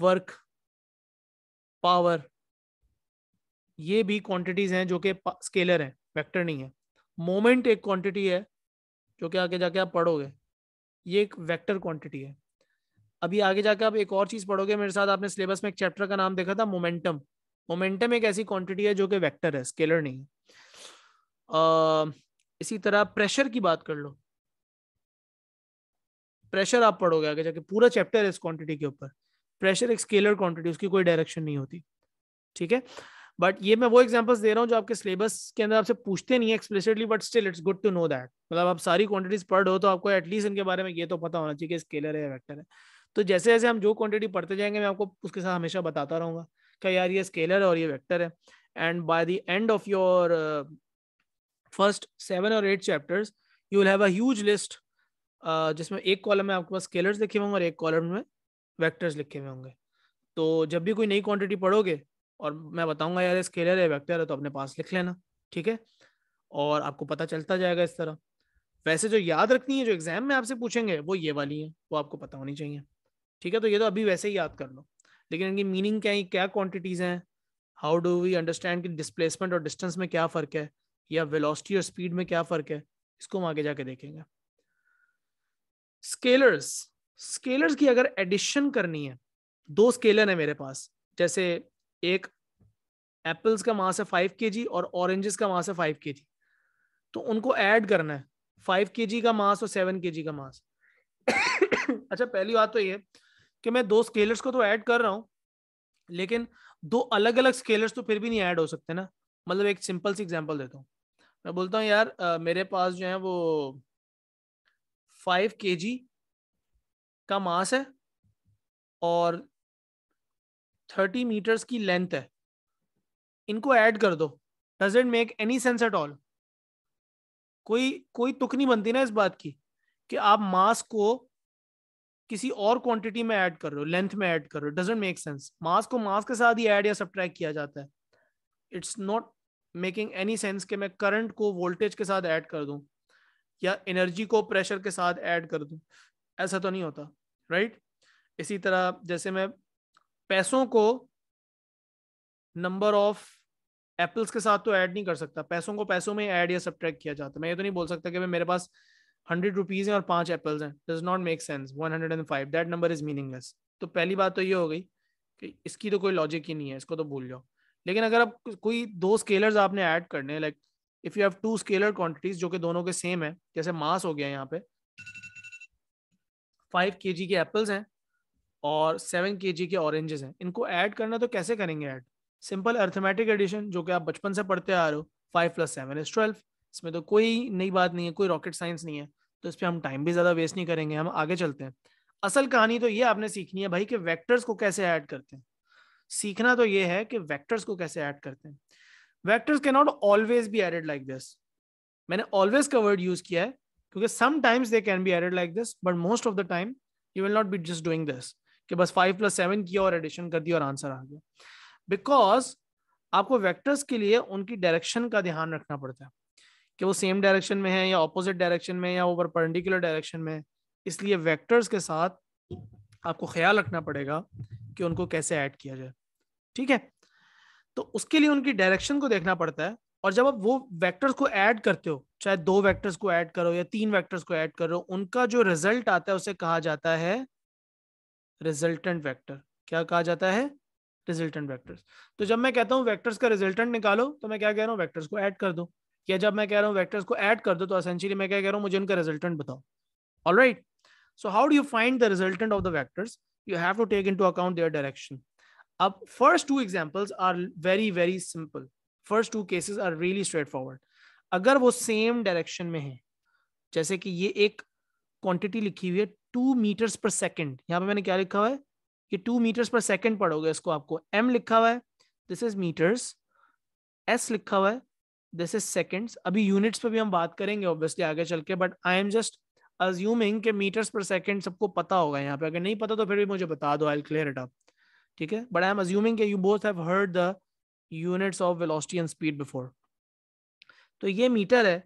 वर्क पावर ये भी क्वांटिटीज हैं जो कि स्केलर हैं वेक्टर नहीं है मोमेंट एक क्वांटिटी है जो कि आगे जाके आप पढ़ोगे ये एक वेक्टर क्वांटिटी है अभी आगे जाकर आप एक और चीज पढ़ोगे मेरे साथ आपने सिलेबस में एक चैप्टर का नाम देखा था मोमेंटम मोमेंटम एक ऐसी क्वांटिटी है जो कि वेक्टर है स्केलर नहीं आ, इसी तरह प्रेशर की बात कर लो प्रेशर आप पढ़ोगे आगे जाके पूरा चैप्टर है इस क्वांटिटी के ऊपर प्रेशर एक स्केलर क्वांटिटी उसकी कोई डायरेक्शन नहीं होती ठीक है बट ये मैं वो एग्जांपल्स दे रहा हूँ जो आपके सिलेबस के अंदर आपसे पूछते नहीं है explicitly but still it's good to know that मतलब आप सारी क्वांटिटीज पढ़ हो तो आपको एटलीस्ट इनके बारे में ये तो पता होना चाहिए कि स्केलर है वेक्टर है तो जैसे जैसे हम जो क्वांटिटी पढ़ते जाएंगे मैं आपको उसके साथ हमेशा बताता रहूंगा क्या यार ये स्केलर है और ये वेक्टर है and by the end of your first seven और eight chapters you will have a huge list जिसमें एक कॉलम में आपके पास स्केलर्स लिखे हुए होंगे और एक कॉलम में वैक्टर्स लिखे हुए होंगे तो जब भी कोई नई क्वांटिटी पढ़ोगे और मैं बताऊंगा यार स्केलर है वैक्टर है तो अपने पास लिख लेना ठीक है और आपको पता चलता जाएगा इस तरह वैसे जो याद रखनी है जो एग्जाम में आपसे पूछेंगे वो ये वाली है वो आपको पता होनी चाहिए ठीक है तो ये तो अभी वैसे ही याद कर लो लेकिन इनकी मीनिंग क्या है क्या क्वांटिटीज हैं हाउ डू वी अंडरस्टैंड कि डिस्प्लेसमेंट और डिस्टेंस में क्या फ़र्क है या वेलोसिटी और स्पीड में क्या फ़र्क है इसको हम आगे जाके देखेंगे स्केलर्स स्केलर्स की अगर एडिशन करनी है दो स्केलर है मेरे पास जैसे एक एप्पल्स का मास से फाइव के जी और ऑरेंजेस का मास से फाइव के जी तो उनको ऐड करना है फाइव के जी का मास और सेवन के जी का मास अच्छा पहली बात तो ये कि मैं दो स्केलर्स को तो ऐड कर रहा हूँ लेकिन दो अलग अलग स्केलर्स तो फिर भी नहीं ऐड हो सकते ना मतलब एक सिंपल सी एग्जाम्पल देता हूँ मैं बोलता हूँ यार आ, मेरे पास जो है वो फाइव के का मास है और थर्टी मीटर्स की लेंथ है इनको ऐड कर दो it make any sense at all कोई कोई तुक नहीं बनती ना इस बात की कि आप मास को किसी और क्वांटिटी में ऐड कर रहे हो लेंथ में ऐड कर रहे हो डजेंट मेक सेंस मास को मास के साथ ही ऐड या सब किया जाता है it's not making any sense कि मैं करंट को वोल्टेज के साथ ऐड कर दूं या एनर्जी को प्रेशर के साथ ऐड कर दूं ऐसा तो नहीं होता राइट right? इसी तरह जैसे मैं पैसों को नंबर ऑफ एप्पल्स के साथ तो ऐड नहीं कर सकता पैसों को पैसों में ऐड या सब किया जाता मैं ये तो नहीं बोल सकता कि मेरे पास हंड्रेड रुपीज हैं और पांच एप्पल्स हैं does not make sense one hundred and five that number is meaningless तो पहली बात तो ये हो गई कि इसकी तो कोई लॉजिक ही नहीं है इसको तो भूल जाओ लेकिन अगर आप कोई दो स्केलर्स आपने ऐड करने like if you have two scalar quantities जो कि दोनों के सेम है जैसे मास हो गया यहाँ पे फाइव के जी के एप्पल्स हैं और सेवन के जी के ऑरेंजेस हैं इनको ऐड करना तो कैसे करेंगे ऐड सिंपल अर्थमेटिक एडिशन जो कि आप बचपन से पढ़ते आ रहे हो five plus seven is twelve इसमें तो कोई नई बात नहीं है कोई रॉकेट साइंस नहीं है तो इस पर हम टाइम भी ज़्यादा वेस्ट नहीं करेंगे हम आगे चलते हैं असल कहानी तो ये आपने सीखनी है भाई कि वेक्टर्स को कैसे ऐड करते हैं सीखना तो ये है कि वेक्टर्स को कैसे ऐड करते हैं vectors can not always be added like this मैंने ऑलवेज का वर्ड यूज किया है क्योंकि times they can be added like this but most of the time you will not be just doing this कि बस फाइव प्लस सेवन किया और एडिशन कर दिया और आंसर आ गया बिकॉज आपको वेक्टर्स के लिए उनकी डायरेक्शन का ध्यान रखना पड़ता है कि वो सेम डायरेक्शन में है या ऑपोजिट डायरेक्शन में या ओवर परपेंडिकुलर डायरेक्शन में है इसलिए वेक्टर्स के साथ आपको ख्याल रखना पड़ेगा कि उनको कैसे ऐड किया जाए ठीक है तो उसके लिए उनकी डायरेक्शन को देखना पड़ता है और जब आप वो वेक्टर्स को ऐड करते हो चाहे दो वेक्टर्स को ऐड करो या तीन वेक्टर्स को ऐड करो उनका जो रिजल्ट आता है उसे कहा जाता है रिजल्टेंट वेक्टर क्या कहा जाता है रिजल्टेंट वेक्टर्स तो जब मैं कहता हूँ वेक्टर्स का रिजल्टेंट निकालो तो मैं क्या कह रहा हूँ वेक्टर्स को ऐड कर दो या जब मैं कह रहा हूँ वैक्टर्स को ऐड कर दो तो असेंशियली मैं क्या कह रहा हूँ मुझे उनका रिजल्टेंट बताओ all right so how do you find the resultant of the vectors you have to take to account their direction अब first two examples are very very simple first two cases are really straightforward अगर वो सेम डायरेक्शन में है जैसे कि ये एक क्वांटिटी लिखी हुई है टू मीटर्स पर सेकेंड यहाँ पे मैंने क्या लिखा हुआ है कि टू मीटर्स पर सेकेंड पढ़ोगे इसको आपको एम लिखा हुआ है दिस इज मीटर्स एस लिखा हुआ है दिस इज सेकेंड्स अभी यूनिट्स पर भी हम बात करेंगे ऑब्वियसली आगे चल के but I am just assuming के मीटर्स पर सेकेंड सबको पता होगा यहाँ पे अगर नहीं पता तो फिर भी मुझे बता दो आई क्लियर इट अप ठीक है but I am assuming you both have heard the units of velocity and speed before तो ये मीटर है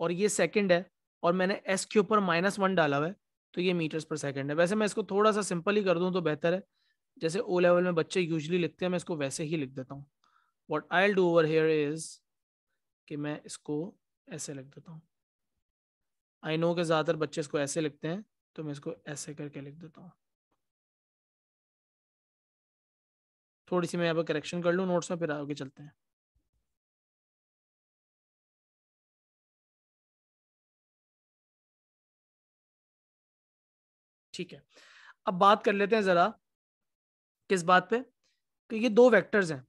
और ये सेकेंड है और मैंने एस के ऊपर माइनस वन डाला हुआ है तो ये मीटर्स पर सेकेंड है वैसे मैं इसको थोड़ा सा सिंपल ही कर दूँ तो बेहतर है जैसे ओ लेवल में बच्चे यूजली लिखते हैं मैं इसको वैसे ही लिख देता हूँ what I do over here is कि मैं इसको ऐसे लिख देता हूँ आई नो के ज़्यादातर बच्चे इसको ऐसे लिखते हैं तो मैं इसको ऐसे करके लिख देता हूँ थोड़ी सी मैं यहाँ पर करेक्शन कर लूँ नोट्स में फिर आगे चलते हैं ठीक है अब बात कर लेते हैं ज़रा किस बात पे कि ये दो वेक्टर्स हैं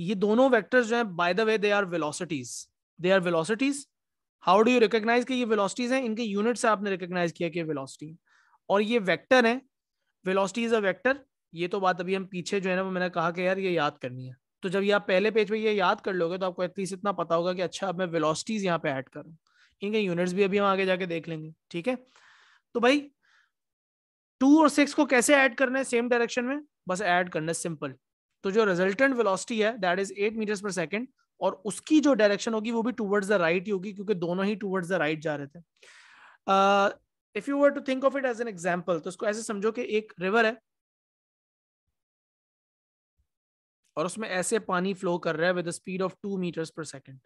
ये दोनों वेक्टर्स जो हैं by the way they are velocities they are velocities how do you recognise कि ये वेलोसिटीज हैं इनके यूनिट से आपने रिकोगनाइज किया कि वेलोसिटी और ये वेक्टर है वेलोसिटी इज अ वेक्टर ये तो बात अभी हम पीछे जो है ना वो मैंने कहा कि यार ये याद करनी है तो जब ये आप पहले पेज पे ये याद कर लोगे तो आपको एटलीस्ट इतना पता होगा कि अच्छा अब मैं वेलोसिटीज यहाँ पे ऐड करूँ इनके यूनिट्स भी अभी हम आगे जाके देख लेंगे ठीक है तो भाई टू और सिक्स को कैसे ऐड करना है सेम डायरेक्शन में बस ऐड करना है सिंपल तो जो रिजल्टेंट वेलोसिटी है that is eight metres per second और उसकी जो डायरेक्शन होगी वो भी टूवर्ड्स द राइट ही होगी क्योंकि दोनों ही टूवर्ड्स द राइट जा रहे थे if you were to think of it as an example तो इसको ऐसे समझो कि एक रिवर है और उसमें ऐसे पानी फ्लो कर रहा है with speed of two metres per second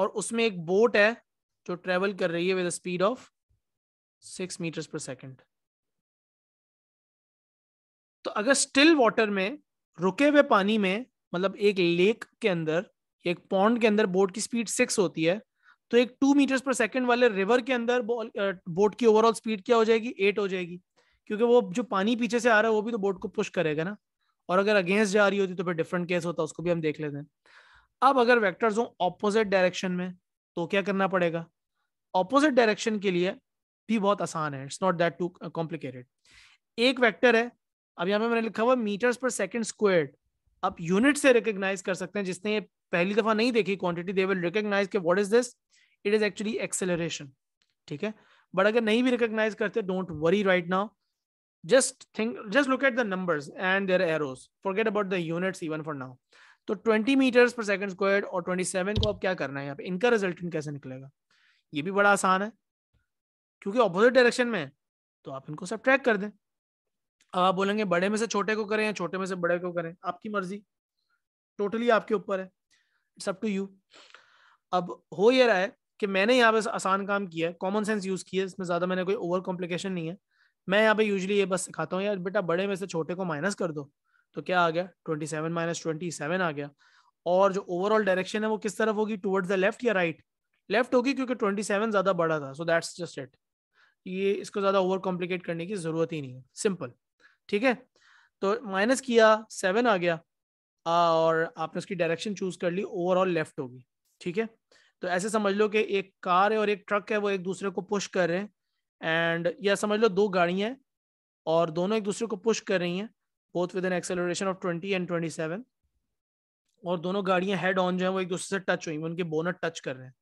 और उसमें एक बोट है जो ट्रेवल कर रही है with speed of six metres per second तो अगर स्टिल वाटर में रुके हुए पानी में मतलब एक लेक के अंदर एक पॉन्ड के अंदर बोट की स्पीड सिक्स होती है तो एक टू मीटर्स पर सेकंड वाले रिवर के अंदर बोट की ओवरऑल स्पीड क्या हो जाएगी एट हो जाएगी क्योंकि वो जो पानी पीछे से आ रहा है वो भी तो बोट को पुश करेगा ना और अगर अगेंस्ट जा रही होती तो फिर डिफरेंट केस होता उसको भी हम देख लेते हैं अब अगर वैक्टर्स हो ऑपोजिट डायरेक्शन में तो क्या करना पड़ेगा ऑपोजिट डायरेक्शन के लिए भी बहुत आसान है it's not that too complicated एक वैक्टर है अब यहाँ पे मैंने लिखा हुआ मीटर्स पर सेकंड स्क्वायर्ड आप यूनिट से रिकोगनाइज कर सकते हैं जिसने ये पहली दफा नहीं देखी क्वांटिटी दे विल रिकग्नाइज के what is this it is actually acceleration ठीक है बट अगर नहीं भी रिकोगनाइज करते don't worry right now just think just look at the numbers and their arrows forget about the units even for now तो 20 मीटर्स पर सेकंड स्क्वायर और 27 को अब क्या करना है यहाँ इनका रिजल्टेंट कैसे निकलेगा ये भी बड़ा आसान है क्योंकि ऑपोजिट डायरेक्शन में है तो आप इनको सब कर दें अब आप बोलेंगे बड़े में से छोटे को करें या छोटे में से बड़े को करें आपकी मर्जी टोटली आपके ऊपर है इट्स अप टू यू अब हो ये रहा है कि मैंने यहाँ पे आसान काम किया है कॉमन सेंस यूज़ किया है इसमें ज़्यादा मैंने कोई ओवर कॉम्प्लिकेशन नहीं है मैं यहाँ पे यूजली ये बस सिखाता हूँ यार बेटा बड़े में से छोटे को माइनस कर दो तो क्या आ गया twenty seven minus twenty seven आ गया और जो ओवरऑल डायरेक्शन है वो किस तरफ होगी टुवर्ड्स द लेफ्ट या राइट लेफ्ट होगी क्योंकि ट्वेंटी सेवन ज़्यादा बड़ा था सो दैट्स जस्ट इट ये इसको ज़्यादा ओवर कॉम्प्लिकेट करने की ज़रूरत ही नहीं है सिंपल ठीक है तो माइनस किया सेवन आ गया और आपने उसकी डायरेक्शन चूज कर ली ओवरऑल लेफ्ट होगी ठीक है तो ऐसे समझ लो कि एक कार है और एक ट्रक है वो एक दूसरे को पुश कर रहे हैं एंड या समझ लो दो गाड़ियां हैं और दोनों एक दूसरे को पुश कर रही हैं both with an acceleration of twenty and twenty seven और दोनों गाड़ियाँ हेड ऑन जो है वो एक दूसरे से टच हुई उनके बोनट टच कर रहे हैं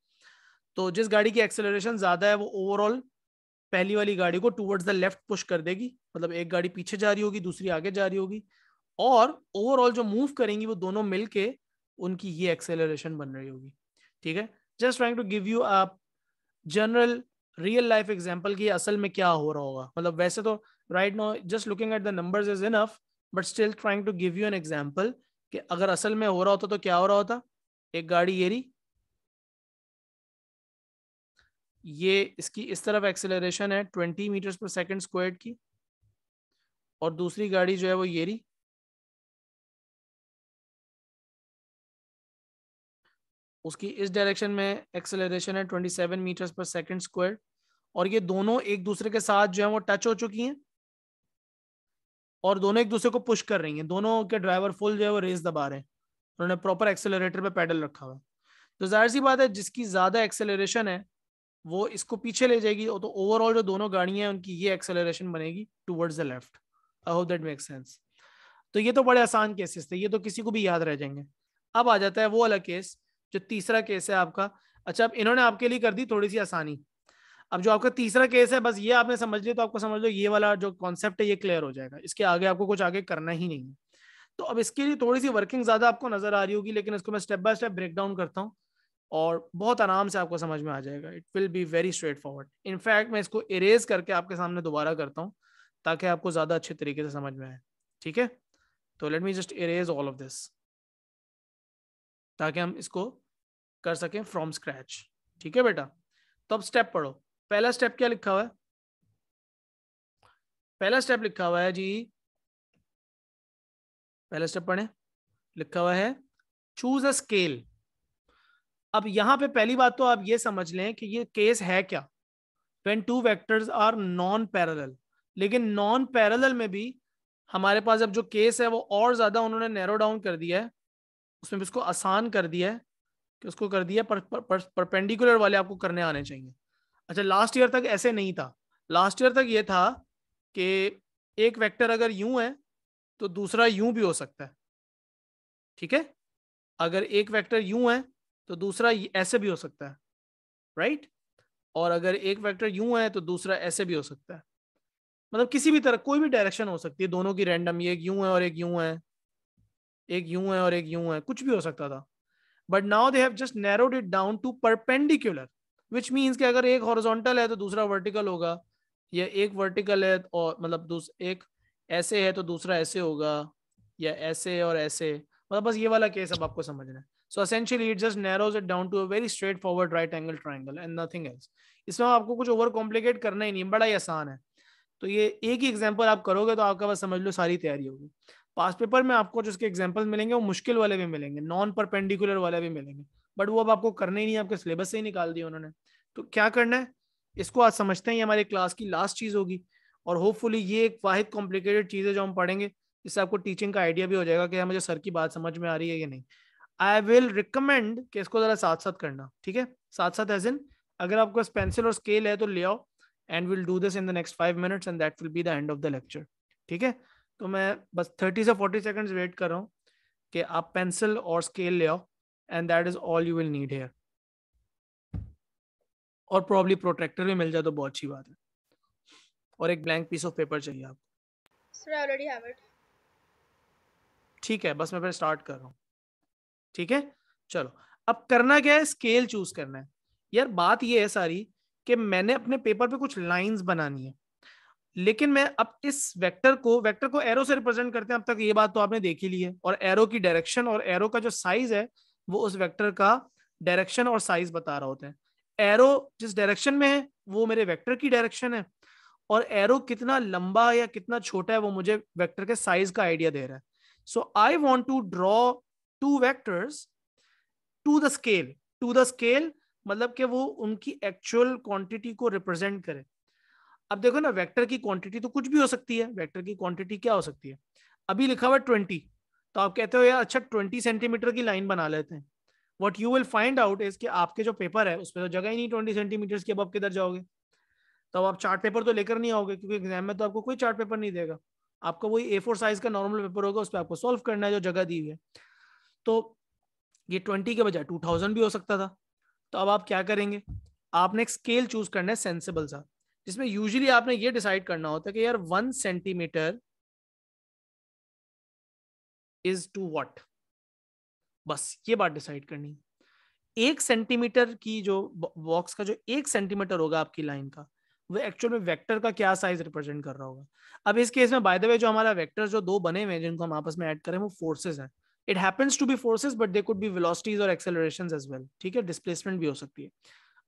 तो जिस गाड़ी की एक्सेलरेशन ज़्यादा है वो ओवरऑल पहली वाली गाड़ी को टूवर्ड्स द लेफ्ट पुश कर देगी मतलब एक गाड़ी पीछे जा रही होगी दूसरी आगे जा रही होगी और ओवरऑल जो मूव करेंगी वो दोनों मिलके उनकी ये एक्सेलरेशन बन रही होगी ठीक है just trying to give you a general real life example की असल में क्या हो रहा होगा मतलब वैसे तो right no just looking at the number is enough but still trying to give you an example कि अगर असल में हो रहा होता तो क्या हो रहा होता एक गाड़ी ये रही ये इसकी इस तरफ एक्सेलरेशन है twenty metres per second square की और दूसरी गाड़ी जो है वो ये रही उसकी इस डायरेक्शन में एक्सेलरेशन है twenty seven metres per second square और ये दोनों एक दूसरे के साथ जो है वो टच हो चुकी हैं और दोनों एक दूसरे को पुश कर रही हैं दोनों के ड्राइवर फुल जो है वो रेस दबा रहे हैं उन्होंने प्रॉपर एक्सेलरेटर पे पैडल रखा हुआ है तो जाहिर सी बात है जिसकी ज़्यादा एक्सेलरेशन है वो इसको पीछे ले जाएगी तो ओवरऑल जो दोनों गाड़ियां हैं उनकी ये एक्सेलरेशन बनेगी towards the left I hope that make sense तो ये तो बड़े आसान केसेस थे ये तो किसी को भी याद रह जाएंगे अब आ जाता है वो वाला केस जो तीसरा केस है आपका अच्छा अब इन्होंने आपके लिए कर दी थोड़ी सी आसानी अब जो आपका तीसरा केस है बस ये आपने समझ लिया तो आपको समझ लो ये वाला जो कॉन्सेप्ट है ये क्लियर हो जाएगा इसके आगे आपको कुछ आगे करना ही नहीं है तो अब इसके लिए थोड़ी सी वर्किंग ज्यादा आपको नजर आ रही होगी लेकिन इसको मैं step by step break down करता हूँ और बहुत आराम से आपको समझ में आ जाएगा it will be very straightforward in fact मैं इसको इरेज करके आपके सामने दोबारा करता हूँ ताकि आपको ज़्यादा अच्छे तरीके से समझ में आए ठीक है तो let me just erase all of this ताकि हम इसको कर सकें फ्रॉम स्क्रैच ठीक है बेटा तो अब स्टेप पढ़ो पहला स्टेप क्या लिखा हुआ है पहला स्टेप लिखा हुआ है जी पहला स्टेप पढ़े लिखा हुआ है चूज अ स्केल अब यहां पे पहली बात तो आप ये समझ लें कि ये केस है क्या when two vectors are non parallel लेकिन नॉन पैरल में भी हमारे पास अब जो केस है वो और ज़्यादा उन्होंने नैरो डाउन कर दिया है उसमें भी उसको आसान कर दिया है कि उसको कर दिया पर, पर, पर, परपेंडिकुलर वाले आपको करने आने चाहिए अच्छा लास्ट ईयर तक ऐसे नहीं था लास्ट ईयर तक ये था कि एक वेक्टर अगर यूं है तो दूसरा यूं भी हो सकता है ठीक है अगर एक वेक्टर यूं है तो दूसरा ऐसे भी हो सकता है राइट और अगर एक वेक्टर यूं है तो दूसरा ऐसे भी हो सकता है मतलब किसी भी तरह कोई भी डायरेक्शन हो सकती है दोनों की रैंडम ये एक यूं है और एक यूं है एक यूं है और एक यूं है कुछ भी हो सकता था but now they have just narrowed it down to perpendicular which means कि अगर एक हॉरिजॉन्टल है तो दूसरा वर्टिकल होगा या एक वर्टिकल है तो और मतलब एक ऐसे है तो दूसरा ऐसे होगा या ऐसे और ऐसे मतलब बस ये वाला केस अब आपको समझना है so essentially it just narrows it down to a very straightforward right angle triangle and nothing else इसमें आपको कुछ ओवर कॉम्प्लिकेट करना ही नहीं बड़ा ही आसान है तो ये एक ही एग्जाम्पल आप करोगे तो आपका बस समझ लो सारी तैयारी होगी पास पेपर में आपको जो उसके एग्जाम्पल मिलेंगे वो मुश्किल वाले भी मिलेंगे नॉन परपेंडिकुलर वाले भी मिलेंगे बट वो अब आपको करने ही नहीं आपके सिलेबस से ही निकाल दिया उन्होंने तो क्या करना है इसको आज समझते हैं ये हमारी क्लास की लास्ट चीज़ होगी और होपफुली ये एक वाहिद कॉम्प्लिकेटेड चीज़ है जो हम पढ़ेंगे इससे आपको टीचिंग का आइडिया भी हो जाएगा कि हाँ मुझे सर की बात समझ में आ रही है या नहीं आई विल रिकमेंड कि इसको जरा साथ साथ करना ठीक है साथ साथ एज इन अगर आपके पास पेंसिल और स्केल है तो ले आओ and will do this in the next five minutes and that will be the end of the lecture ठीक है तो मैं बस थर्टी से फोर्टी सेकेंड्स वेट कर रहा हूँ कि आप पेंसिल और स्केल ले आओ and that is all you will need here और प्रॉब्ली प्रोटेक्टर भी मिल जाए तो बहुत अच्छी बात है और एक ब्लैंक पीस ऑफ पेपर चाहिए आपको ठीक है बस मैं फिर स्टार्ट कर रहा हूँ ठीक है चलो अब करना क्या है स्केल चूज करना है यार बात ये है सारी कि मैंने अपने पेपर पे कुछ लाइंस बनानी है लेकिन मैं अब इस वेक्टर को वेक्टर को एरो से रिप्रेजेंट करते हैं अब तक ये बात तो आपने देखी ली है और एरो की डायरेक्शन और एरो का जो साइज है वो उस वेक्टर का डायरेक्शन और साइज बता रहा होता है एरो जिस डायरेक्शन में है वो मेरे वेक्टर की डायरेक्शन है और एरो कितना लंबा या कितना छोटा है वो मुझे वेक्टर के साइज का आइडिया दे रहा है so I want to draw two vectors to the scale to the scale मतलब कि वो उनकी एक्चुअल क्वांटिटी को रिप्रेजेंट करे अब देखो ना वेक्टर की क्वांटिटी तो कुछ भी हो सकती है वेक्टर की क्वांटिटी क्या हो सकती है अभी लिखा हुआ ट्वेंटी तो आप कहते हो यार अच्छा ट्वेंटी सेंटीमीटर की लाइन बना लेते हैं what you will find out is कि आपके जो पेपर है उसमें तो जगह ही नहीं ट्वेंटी सेंटीमीटर की अब आप किधर जाओगे तो आप चार्ट पेपर तो लेकर नहीं आओगे क्योंकि एग्जाम में तो आपको कोई चार्ट पेपर नहीं देगा आपको वही ए फोर साइज का नॉर्मल पेपर होगा उस पर आपको सोल्व करना है जो जगह दी हुई है तो ये ट्वेंटी के बजाय टू थाउजेंड भी हो सकता था तो अब आप क्या करेंगे आपने एक स्केल चूज करना है सेंसेबल सा जिसमें यूजुअली आपने ये डिसाइड करना होता है कि यार one centimetre is to what बस ये बात डिसाइड करनी है एक सेंटीमीटर की जो बॉक्स का जो एक सेंटीमीटर होगा आपकी लाइन का वो एक्चुअल में वेक्टर का क्या साइज रिप्रेजेंट कर रहा होगा अब इस केस में बाय द वे जो हमारा वेक्टर जो दो बने हुए हैं जिनको हम आपस में ऐड करें वो फोर्सेस हैं it happens to be forces but they could be velocities और एक्सेलरेशन एज वेल ठीक है डिस्प्लेसमेंट भी हो सकती है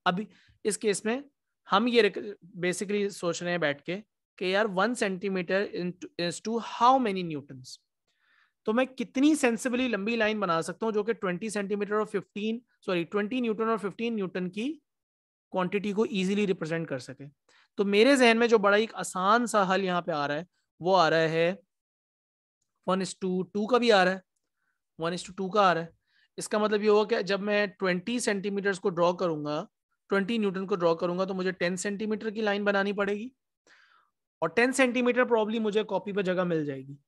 अभी इस केस में हम ये बेसिकली सोच रहे हैं बैठ के कि यार one centimetre is to how many newtons तो मैं कितनी सेंसिबली लंबी लाइन बना सकता हूँ जो कि ट्वेंटी सेंटीमीटर और फिफ्टीन सॉरी ट्वेंटी न्यूटन और फिफ्टीन न्यूटन की क्वांटिटी को इजीली रिप्रेजेंट कर सके तो मेरे जहन में जो बड़ा एक आसान सा हल यहाँ पे आ रहा है वो आ रहा है वन इज टू टू का भी आ रहा है वन इज टू टू का आ रहा है इसका मतलब ये होगा कि जब मैं ट्वेंटी सेंटीमीटर्स को ड्रॉ करूंगा ट्वेंटी न्यूटन को ड्रॉ करूंगा तो मुझे टेन सेंटीमीटर की लाइन बनानी पड़ेगी और टेन सेंटीमीटर प्रॉब्लम मुझे कॉपी पर जगह मिल जाएगी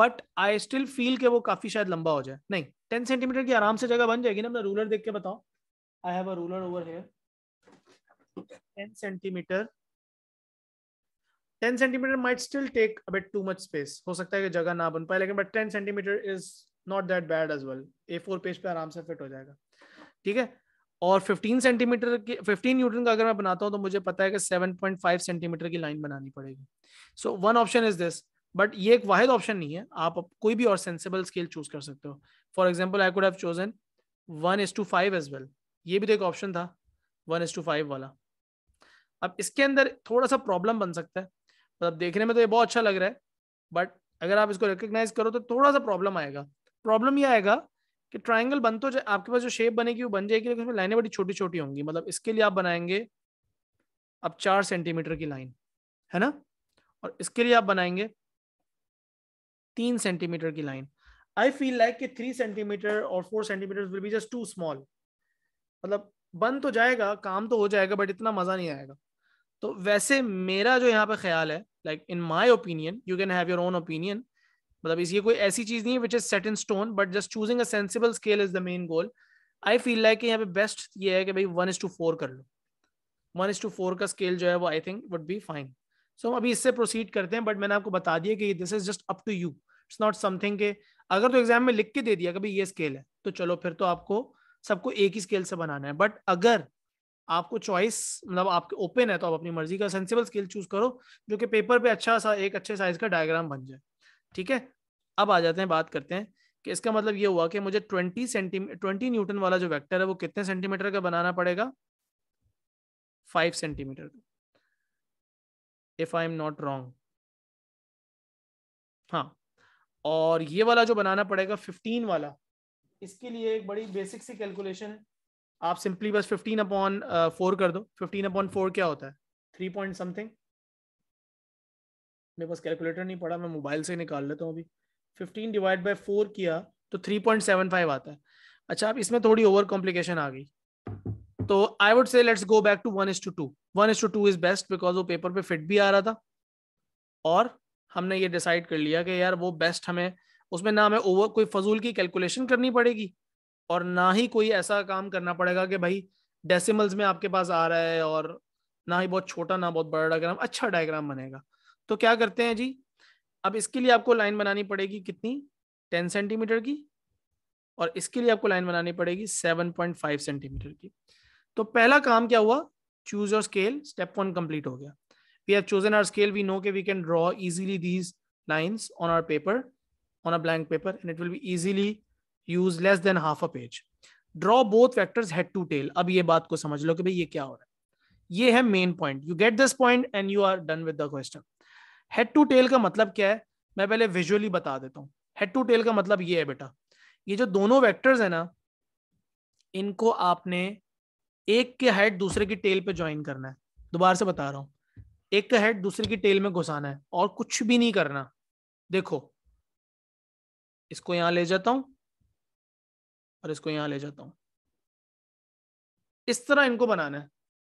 बट आई स्टिल फील के वो काफी शायद लंबा हो जाए नहीं टेन सेंटीमीटर की आराम से जगह बन जाएगी ना मैं रूलर देख के बताओ I have a ruler over here ten centimetre ten centimetre might still take a bit too much space हो सकता है कि जगह ना बन पाए लेकिन but ten centimetre is not that bad as well A four page पे आराम से फिट हो जाएगा ठीक है और 15 सेंटीमीटर की 15 न्यूटन का अगर मैं बनाता हूं तो मुझे पता है कि 7.5 सेंटीमीटर की लाइन बनानी पड़ेगी so one option is this but ये एक वाहिद ऑप्शन नहीं है आप कोई भी और सेंसेबल स्केल चूज कर सकते हो for example I could have chosen one is to five as well ये भी तो एक ऑप्शन था वन इज टू फाइव वाला अब इसके अंदर थोड़ा सा प्रॉब्लम बन सकता है मतलब देखने में तो ये बहुत अच्छा लग रहा है बट अगर आप इसको रिकग्नाइज करो तो थोड़ा सा प्रॉब्लम आएगा प्रॉब्लम ये आएगा कि ट्राइंगल बन तो जाए आपके पास जो शेप बनेगी वो बन जाएगी लेकिन उसमें लाइनें बड़ी छोटी छोटी होंगी मतलब इसके लिए आप बनाएंगे अब चार सेंटीमीटर की लाइन है ना और इसके लिए आप बनाएंगे तीन सेंटीमीटर की लाइन आई फील लाइक कि थ्री सेंटीमीटर और four centimetre will be just too small मतलब बन तो जाएगा काम तो हो जाएगा बट इतना मज़ा नहीं आएगा तो वैसे मेरा जो यहाँ पे ख्याल है like in my opinion you can have your own opinion मतलब ये कोई ऐसी चीज नहीं है which is set in stone but just choosing a sensible scale is the main goal I feel like यहाँ पे बेस्ट ये है कि भाई वन इज टू फोर कर लो वन इज टू फोर का स्केल जो है वो I think would be fine सो हम अभी इससे प्रोसीड करते हैं बट मैंने आपको बता दिया कि this is just up to you it's not something के अगर तो एग्जाम में लिख के दे दिया कि भाई ये स्केल है तो चलो फिर तो आपको सबको एक ही स्केल से बनाना है बट अगर आपको चॉइस मतलब आपके ओपन है तो आप अपनी मर्जी का सेंसिबल स्केल चूज करो जो कि पेपर पे अच्छा सा एक अच्छे साइज का डायग्राम बन जाए ठीक है अब आ जाते हैं बात करते हैं कि इसका मतलब ये हुआ कि मुझे ट्वेंटी सेंटीमीटर ट्वेंटी न्यूटन वाला जो वेक्टर है वो कितने सेंटीमीटर का बनाना पड़ेगा फाइव सेंटीमीटर का if I am not wrong हाँ और ये वाला जो बनाना पड़ेगा फिफ्टीन वाला इसके लिए एक बड़ी बेसिक सी कैलकुलेशन है आप सिंपली बस फिफ्टीन अपॉन फोर कर दो फिफ्टीन अपॉन फोर क्या होता है थ्री पॉइंट समथिंग मेरे पास कैलकुलेटर नहीं पड़ा मैं मोबाइल से निकाल लेता हूँ अभी फिफ्टीन डिवाइड बाई फोर किया तो थ्री पॉइंट सेवन फाइव आता है अच्छा अब इसमें थोड़ी ओवर कॉम्प्लिकेशन आ गई तो I would say let's go back to one is to two one is to two is best because वो पेपर पे फिट भी आ रहा था और हमने ये डिसाइड कर लिया कि यार वो बेस्ट हमें उसमें ना हमें ओवर कोई फजूल की कैलकुलेशन करनी पड़ेगी और ना ही कोई ऐसा काम करना पड़ेगा कि भाई डेसिमल्स में आपके पास आ रहा है और ना ही बहुत छोटा ना बहुत बड़ा डायग्राम अच्छा डायग्राम बनेगा तो क्या करते हैं जी अब इसके लिए आपको लाइन बनानी पड़ेगी कितनी टेन सेंटीमीटर की और इसके लिए आपको लाइन बनानी पड़ेगी सेवन पॉइंट फाइव सेंटीमीटर की तो पहला काम क्या हुआ choose your scale step one complete हो गया we have chosen our scale we know के we can draw easily these lines on our paper on a blank paper and it will be easily use less than half a page draw both factors head to tail अब ये बात को समझ लो कि भाई ये क्या हो रहा है ये है main point you get this point and you are done with the question head to tail का मतलब क्या है मैं पहले विजुअली बता देता हूँ हेड टू टेल का मतलब ये है बेटा ये जो दोनों वेक्टर्स है ना इनको आपने एक के हेड दूसरे की टेल पे ज्वाइन करना है दोबारा से बता रहा हूँ एक का हेड दूसरे की टेल में घुसाना है और कुछ भी नहीं करना देखो इसको यहां ले जाता हूं और इसको यहां ले जाता हूं इस तरह इनको बनाना है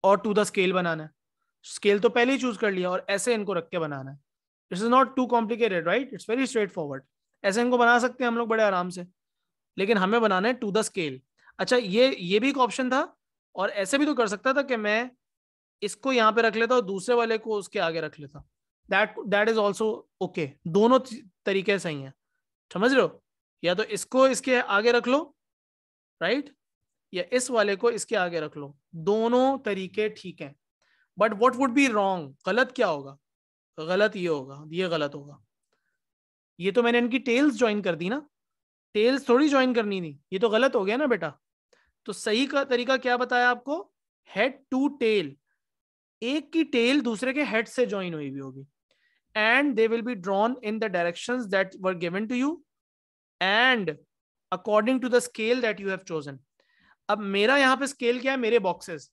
और टू द स्केल बनाना है स्केल तो पहले ही चूज कर लिया और ऐसे इनको रख के बनाना है this is not too complicated right it's very straightforward ऐसे इनको बना सकते हैं हम लोग बड़े आराम से लेकिन हमें बनाना है टू द स्केल अच्छा ये ये भी एक ऑप्शन था और ऐसे भी तो कर सकता था कि मैं इसको यहाँ पे रख लेता और दूसरे वाले को उसके आगे रख लेता that that is also okay दोनों तरीके सही हैं समझ रहे हो या तो इसको इसके आगे रख लो राइट right? या इस वाले को इसके आगे रख लो दोनों तरीके ठीक हैं but what would be wrong गलत क्या होगा गलत ये होगा ये गलत होगा ये तो मैंने इनकी टेल्स ज्वाइन कर दी ना टेल्स थोड़ी ज्वाइन करनी थी ये तो गलत हो गया ना बेटा तो सही का तरीका क्या बताया आपको हेड टू टेल एक की टेल दूसरे के हेड से ज्वाइन हुई भी होगी and they will be drawn in the directions that were given to you and according to the scale that you have chosen अब मेरा यहाँ पे स्केल क्या है मेरे बॉक्सेस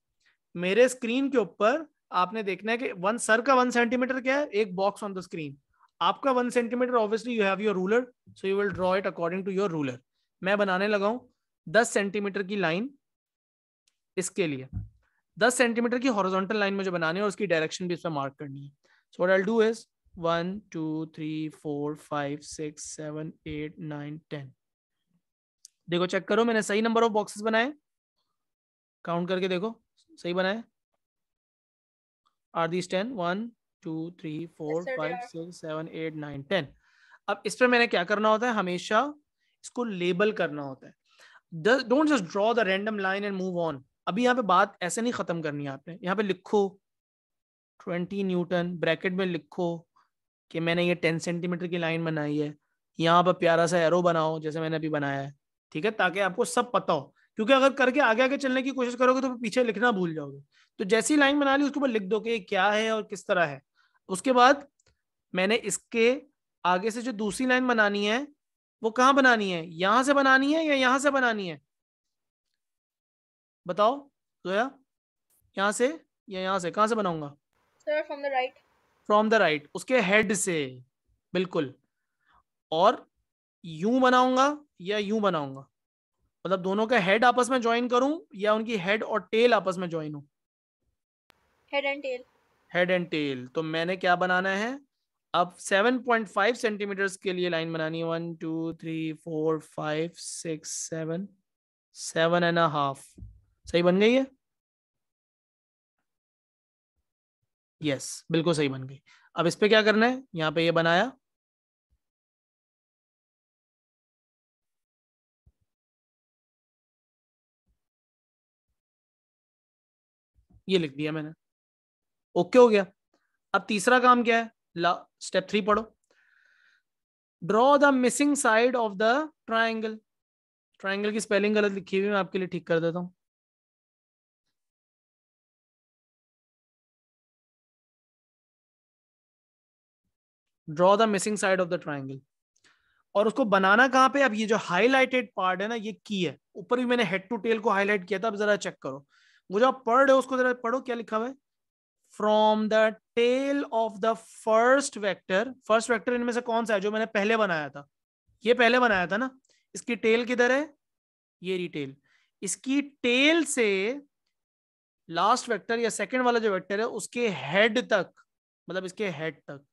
मेरे स्क्रीन के ऊपर आपने देखना है कि वन सर का वन सेंटीमीटर क्या है एक बॉक्स ऑन द स्क्रीन आपका one centimetre obviously you have your ruler so you will draw it according to your ruler मैं बनाने लगा हूं दस सेंटीमीटर की लाइन इसके लिए दस सेंटीमीटर की हॉरिजॉन्टल लाइन मुझे बनानी है और उसकी डायरेक्शन भी इसमें मार्क करनी है so what I do is one two three four five six seven eight nine ten देखो चेक करो मैंने सही नंबर ऑफ बॉक्सेस बनाए काउंट करके देखो सही बनाया are these ten one two three four five six seven eight nine ten अब इस पर मैंने क्या करना होता है हमेशा इसको लेबल करना होता है don't just draw the random line and move on अभी यहाँ पे बात ऐसे नहीं खत्म करनी है आपने यहाँ पे लिखो ट्वेंटी न्यूटन ब्रैकेट में लिखो कि मैंने ये टेन सेंटीमीटर की लाइन बनाई है यहाँ पर प्यारा सा एरो बनाओ जैसे मैंने अभी बनाया है ठीक है ताकि आपको सब पता हो क्योंकि अगर करके आगे आगे चलने की कोशिश करोगे तो पीछे लिखना भूल जाओगे तो जैसी लाइन बना ली उसके ऊपर लिख दो कि क्या है और किस तरह है उसके बाद मैंने इसके आगे से जो दूसरी लाइन बनानी है वो कहाँ बनानी है यहां से बनानी है या यहां से बनानी है बताओ जोया यहाँ से या यहां से कहा से बनाऊंगा from the right from the right उसके हेड से बिल्कुल और यू बनाऊंगा या यू बनाऊंगा मतलब दोनों का हेड आपस में ज्वाइन करूं या उनकी हेड और टेल आपस में ज्वाइन हो head and tail head and tail तो मैंने क्या बनाना है अब 7.5 सेंटीमीटर के लिए लाइन बनानी है one two three four five six seven seven and half सही बन गई है यस yes, बिल्कुल सही बन गई अब इस पे क्या करना है यहाँ पे ये यह बनाया ये लिख दिया मैंने ओके हो गया अब तीसरा काम क्या है ला स्टेप थ्री पढ़ो draw the missing side of the triangle triangle की स्पेलिंग गलत लिखी हुई मैं आपके लिए ठीक कर देता हूं draw the missing side of the triangle और उसको बनाना कहां पे अब ये जो हाईलाइटेड पार्ट है ना ये की है ऊपर भी मैंने हेड टू टेल को हाईलाइट किया था अब जरा चेक करो वो जो आप पढ़ रहे हो उसको जरा पढ़ो क्या लिखा हुआ है from the tail of the first vector first vector इनमें से कौन सा है जो मैंने पहले बनाया था ये पहले बनाया था ना इसकी टेल किधर है ये रिटेल इसकी टेल से लास्ट वेक्टर या सेकंड वाला जो वेक्टर है उसके हेड तक मतलब इसके हेड तक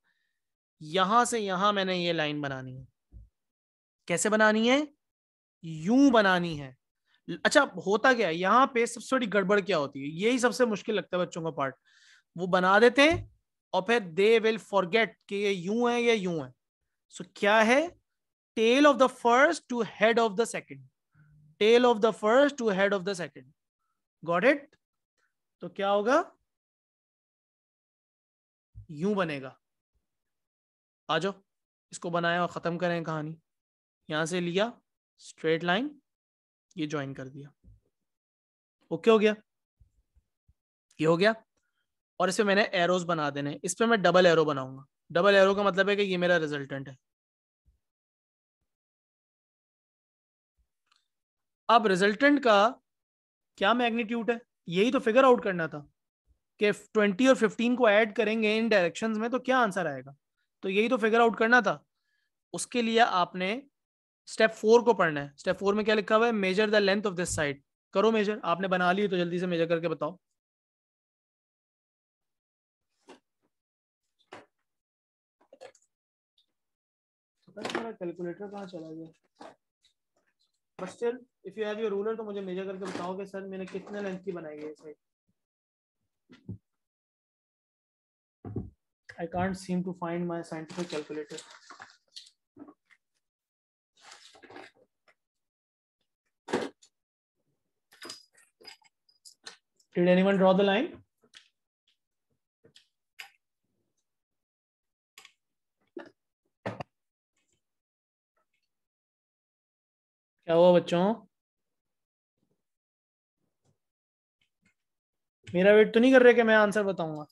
यहां से यहां मैंने ये लाइन बनानी है कैसे बनानी है यू बनानी है अच्छा होता क्या है यहाँ पे सबसे बड़ी गड़बड़ क्या होती है यही सबसे मुश्किल लगता है बच्चों का पार्ट वो बना देते हैं और फिर दे विल फॉरगेट कि ये यूं है या यूं है सो so, क्या है tail of the first to head of the second tail of the first to head of the second got it तो क्या होगा यूं बनेगा आ जाओ इसको बनाया और खत्म करें कहानी यहां से लिया स्ट्रेट लाइन ये ज्वाइन कर दिया ओके हो गया ये हो गया और इसे मैंने एरोज बना देने इस पर मैं डबल एरो बनाऊंगा डबल एरो का मतलब है कि ये मेरा रिजल्टेंट है अब रिजल्टेंट का क्या मैग्नीट्यूड है यही तो फिगर आउट करना था कि 20 और 15 को ऐड करेंगे इन डायरेक्शंस में तो क्या आंसर आएगा तो यही तो फिगर आउट करना था उसके लिए आपने स्टेप फोर को पढ़ना है स्टेप फोर में क्या लिखा हुआ है measure the length of this side करो मेजर आपने बना ली तो जल्दी से मेजर करके बताओ कैलकुलेटर कहाँ चला गया but still if you have your ruler तो मुझे मेजर करके बताओ कि सर मैंने कितने लेंथ की बनाई है side I can't seem to find my scientific calculator Did anyone draw the line? क्या हुआ बच्चों मेरा वेट तो नहीं कर रहे कि मैं आंसर बताऊंगा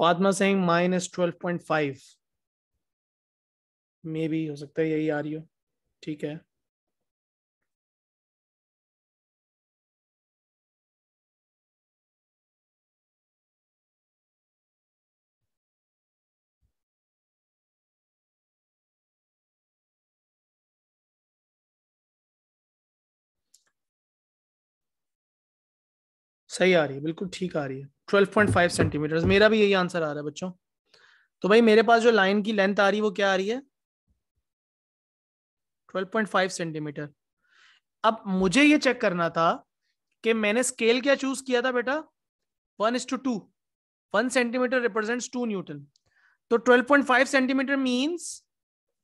Fatima Singh minus twelve point five मे भी हो सकता है यही आ रही हो ठीक है सही आ रही है बिल्कुल ठीक आ रही है 12.5 सेंटीमीटर मेरा भी यही आंसर आ रहा है बच्चों तो भाई मेरे पास जो लाइन की लेंथ आ रही है वो क्या आ रही है 12.5 सेंटीमीटर अब मुझे ये चेक करना था कि मैंने स्केल क्या चूज किया था बेटा one is to two one centimeter represent two newton तो 12.5 सेंटीमीटर मीन्स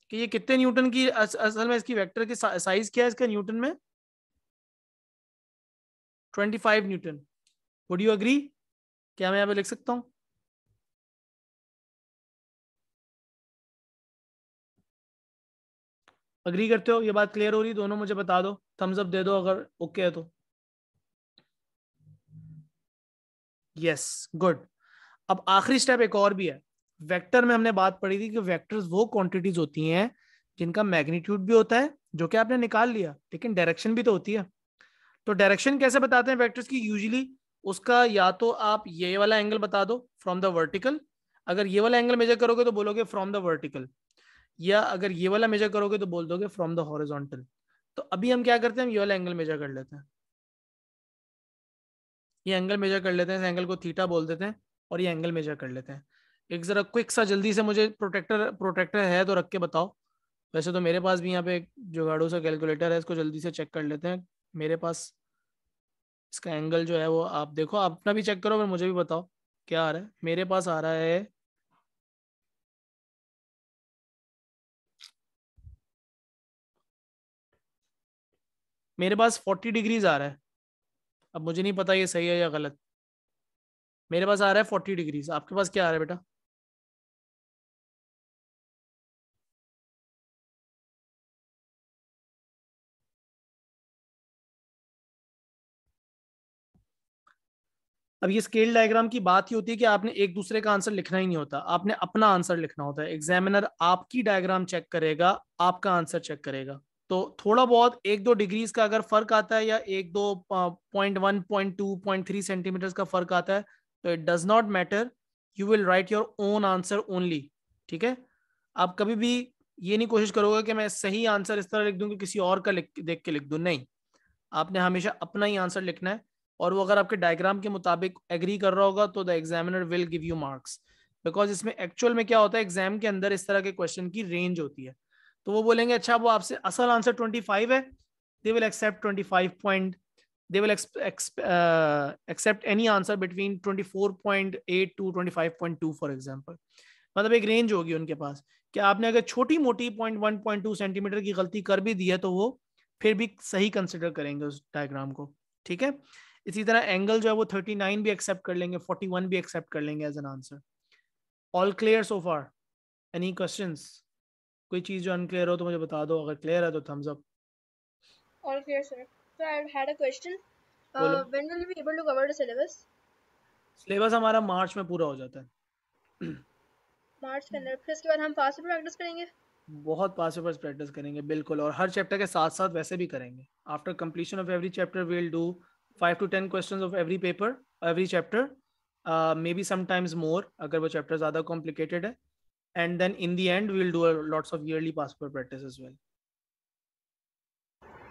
कि ये कितने न्यूटन की अस, असल में इसकी वेक्टर की साइज क्या है इसका न्यूटन में 25 न्यूटन वुड यू अग्री क्या मैं यहाँ पे लिख सकता हूं अग्री करते हो ये बात क्लियर हो रही दोनों मुझे बता दो थम्स अप दे दो अगर ओके है तो यस गुड अब आखिरी स्टेप एक और भी है वेक्टर में हमने बात पढ़ी थी कि वेक्टर्स वो क्वांटिटीज होती हैं जिनका मैग्नीट्यूड भी होता है जो कि आपने निकाल लिया लेकिन डायरेक्शन भी तो होती है तो डायरेक्शन कैसे बताते हैं वेक्टर्स की यूजली उसका या तो आप ये वाला एंगल बता दो फ्रॉम द वर्टिकल अगर ये वाला एंगल मेजर करोगे तो बोलोगे फ्रॉम द वर्टिकल या अगर ये वाला मेजर करोगे तो बोल दोगे फ्रॉम द हॉरिजॉन्टल तो अभी हम क्या करते हैं ये वाला एंगल मेजर कर लेते हैं ये एंगल मेजर कर लेते हैं इस एंगल को थीटा बोल देते हैं और ये एंगल मेजर कर लेते हैं एक ज़रा क्विक सा जल्दी से मुझे प्रोटेक्टर प्रोटेक्टर है तो रख के बताओ वैसे तो मेरे पास भी यहाँ पे एक जुगाड़ू सा कैलकुलेटर है इसको जल्दी से चेक कर लेते हैं मेरे पास इसका एंगल जो है वो आप देखो आप अपना भी चेक करो और मुझे भी बताओ क्या आ रहा है मेरे पास आ रहा है मेरे पास फोर्टी डिग्रीज आ रहा है अब मुझे नहीं पता ये सही है या गलत मेरे पास आ रहा है फोर्टी डिग्रीज आपके पास क्या आ रहा है बेटा अब ये स्केल डायग्राम की बात ही होती है कि आपने एक दूसरे का आंसर लिखना ही नहीं होता आपने अपना आंसर लिखना होता है एग्जामिनर आपकी डायग्राम चेक करेगा आपका आंसर चेक करेगा तो थोड़ा बहुत एक दो डिग्रीज का अगर फर्क आता है या एक दो point one point two point three centimetre का फर्क आता है तो it does not matter you will write your own answer only ठीक है आप कभी भी ये नहीं कोशिश करोगे कि मैं सही आंसर इस तरह लिख दूँ कि किसी और का लिख देख के लिख दूँ नहीं आपने हमेशा अपना ही आंसर लिखना है और वो अगर आपके डायग्राम के मुताबिक एग्री कर रहा होगा तो the examiner will give you marks because इसमें एक्चुअल में क्या होता है एग्जाम के अंदर इस तरह के क्वेश्चन की रेंज होती है तो वो बोलेंगे अच्छा वो आपसे असल आंसर ट्वेंटी फाइव है they will accept twenty five point they will accept any answer between twenty four point eight to twenty five point two for example मतलब एक रेंज होगी उनके पास कि आपने अगर छोटी मोटी point one point two centimetre की गलती कर भी दी है तो वो फिर भी सही कंसिडर करेंगे उस डायग्राम को ठीक है इसी तरह एंगल जो है वो 39 भी एक्सेप्ट कर लेंगे 41 भी एक्सेप्ट कर लेंगे as an answer all clear so far any question कोई चीज जो अनक्लियर हो तो मुझे बता दो अगर क्लियर है तो thumbs up all clear sir so I had a question when will be able to cover the syllabus syllabus हमारा मार्च में पूरा हो जाता है मार्च के अंदर फिर इसके बाद हम पास प्रैक्टिस करेंगे बहुत पास प्रैक्टिस करेंगे बिल्कुल और हर चैप्टर के साथ साथ वैसे भी करेंगे after completion of every chapter will do five to ten question of every paper every chapter may be sometimes more अगर वो चैप्टर ज़्यादा कॉम्प्लिकेटेड है and then in the end we'll do lots of yearly passport practice as well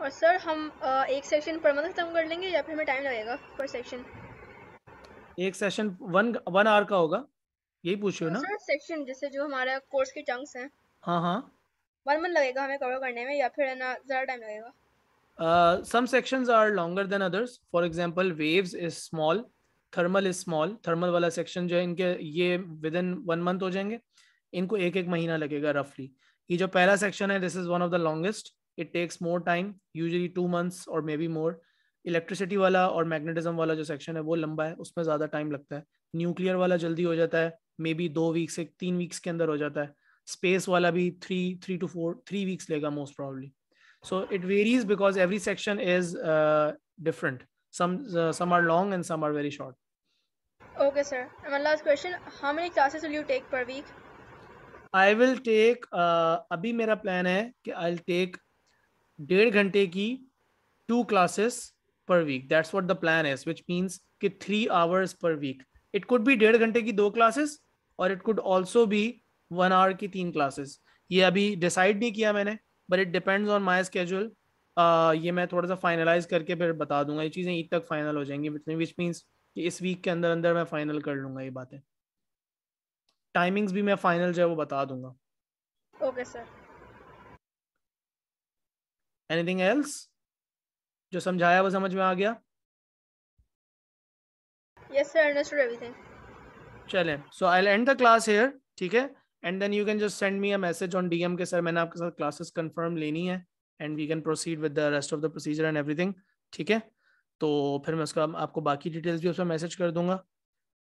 और सर हम एक सेशन पर मतलब खत्म कर लेंगे या फिर हमें टाइम लगेगा पर सेशन एक सेशन वन वन आवर का होगा यही पूछ रहे हो तो ना सर सेक्शन जैसे जो हमारा कोर्स के चंक्स हैं हाँ हाँ वन मंथ लगेगा हमें कवर करने में या फिर है ना ज़्यादा टाइम लगेगा Uh, some sections are longer than others. For example, waves is small, thermal is small. Thermal wala section जो है इनके ये within one month हो जाएंगे इनको एक एक महीना लगेगा roughly. ये जो पहला section है this is one of the longest. It takes more time, usually two months or maybe more. Electricity वाला और मैग्नेटिज्म वाला जो सेक्शन है वो लंबा है उसमें ज़्यादा टाइम लगता है न्यूक्लियर वाला जल्दी हो जाता है मे बी दो वीक से तीन वीक्स के अंदर हो जाता है स्पेस वाला भी three three to four three weeks लेगा most probably So it varies because every section is uh, different. Some uh, some are long and some are very short. Okay, sir. And one last question: How many classes will you take per week? I will take. Uh, अभी मेरा plan है कि I'll take डेढ़ घंटे की two classes per week. That's what the plan is, which means कि three hours per week. It could be डेढ़ घंटे की दो classes और it could also be one hour की तीन classes. ये अभी decide नहीं किया मैंने but it depends on my schedule ये मैं थोड़ा सा फाइनलाइज करके फिर बता दूंगा ये चीज़ें ईद तक फाइनल हो जाएंगी विच मीन्स कि इस वीक के अंदर अंदर मैं फाइनल कर लूंगा ये बातें टाइमिंग्स भी मैं फाइनल जो है वो बता दूंगा ओके सर एनीथिंग एल्स जो समझाया वो समझ में आ गया यस सर अंडरस्टूड एवरीथिंग चलें so I will end the class here ठीक है and then you can just send me a message on DM के सर मैंने आपके साथ क्लासेस कंफर्म लेनी है and we can proceed with the rest of the procedure and everything ठीक है तो फिर मैं उसका आपको बाकी डिटेल्स भी उसमें मैसेज कर दूंगा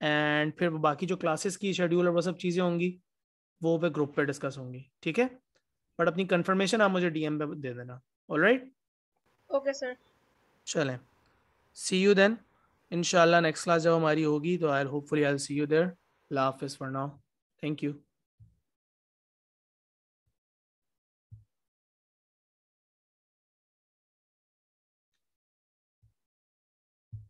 एंड फिर बाकी जो क्लासेस की शेड्यूल और वो सब चीज़ें होंगी वो पे ग्रुप पे डिस्कस होंगी ठीक है बट अपनी कंफर्मेशन आप मुझे डीएम पे दे देना राइट ओके सर चलें सी यू देन इंशाल्लाह नेक्स्ट क्लास जब हमारी होगी तो I hopefully I see you there laugh is for now thank you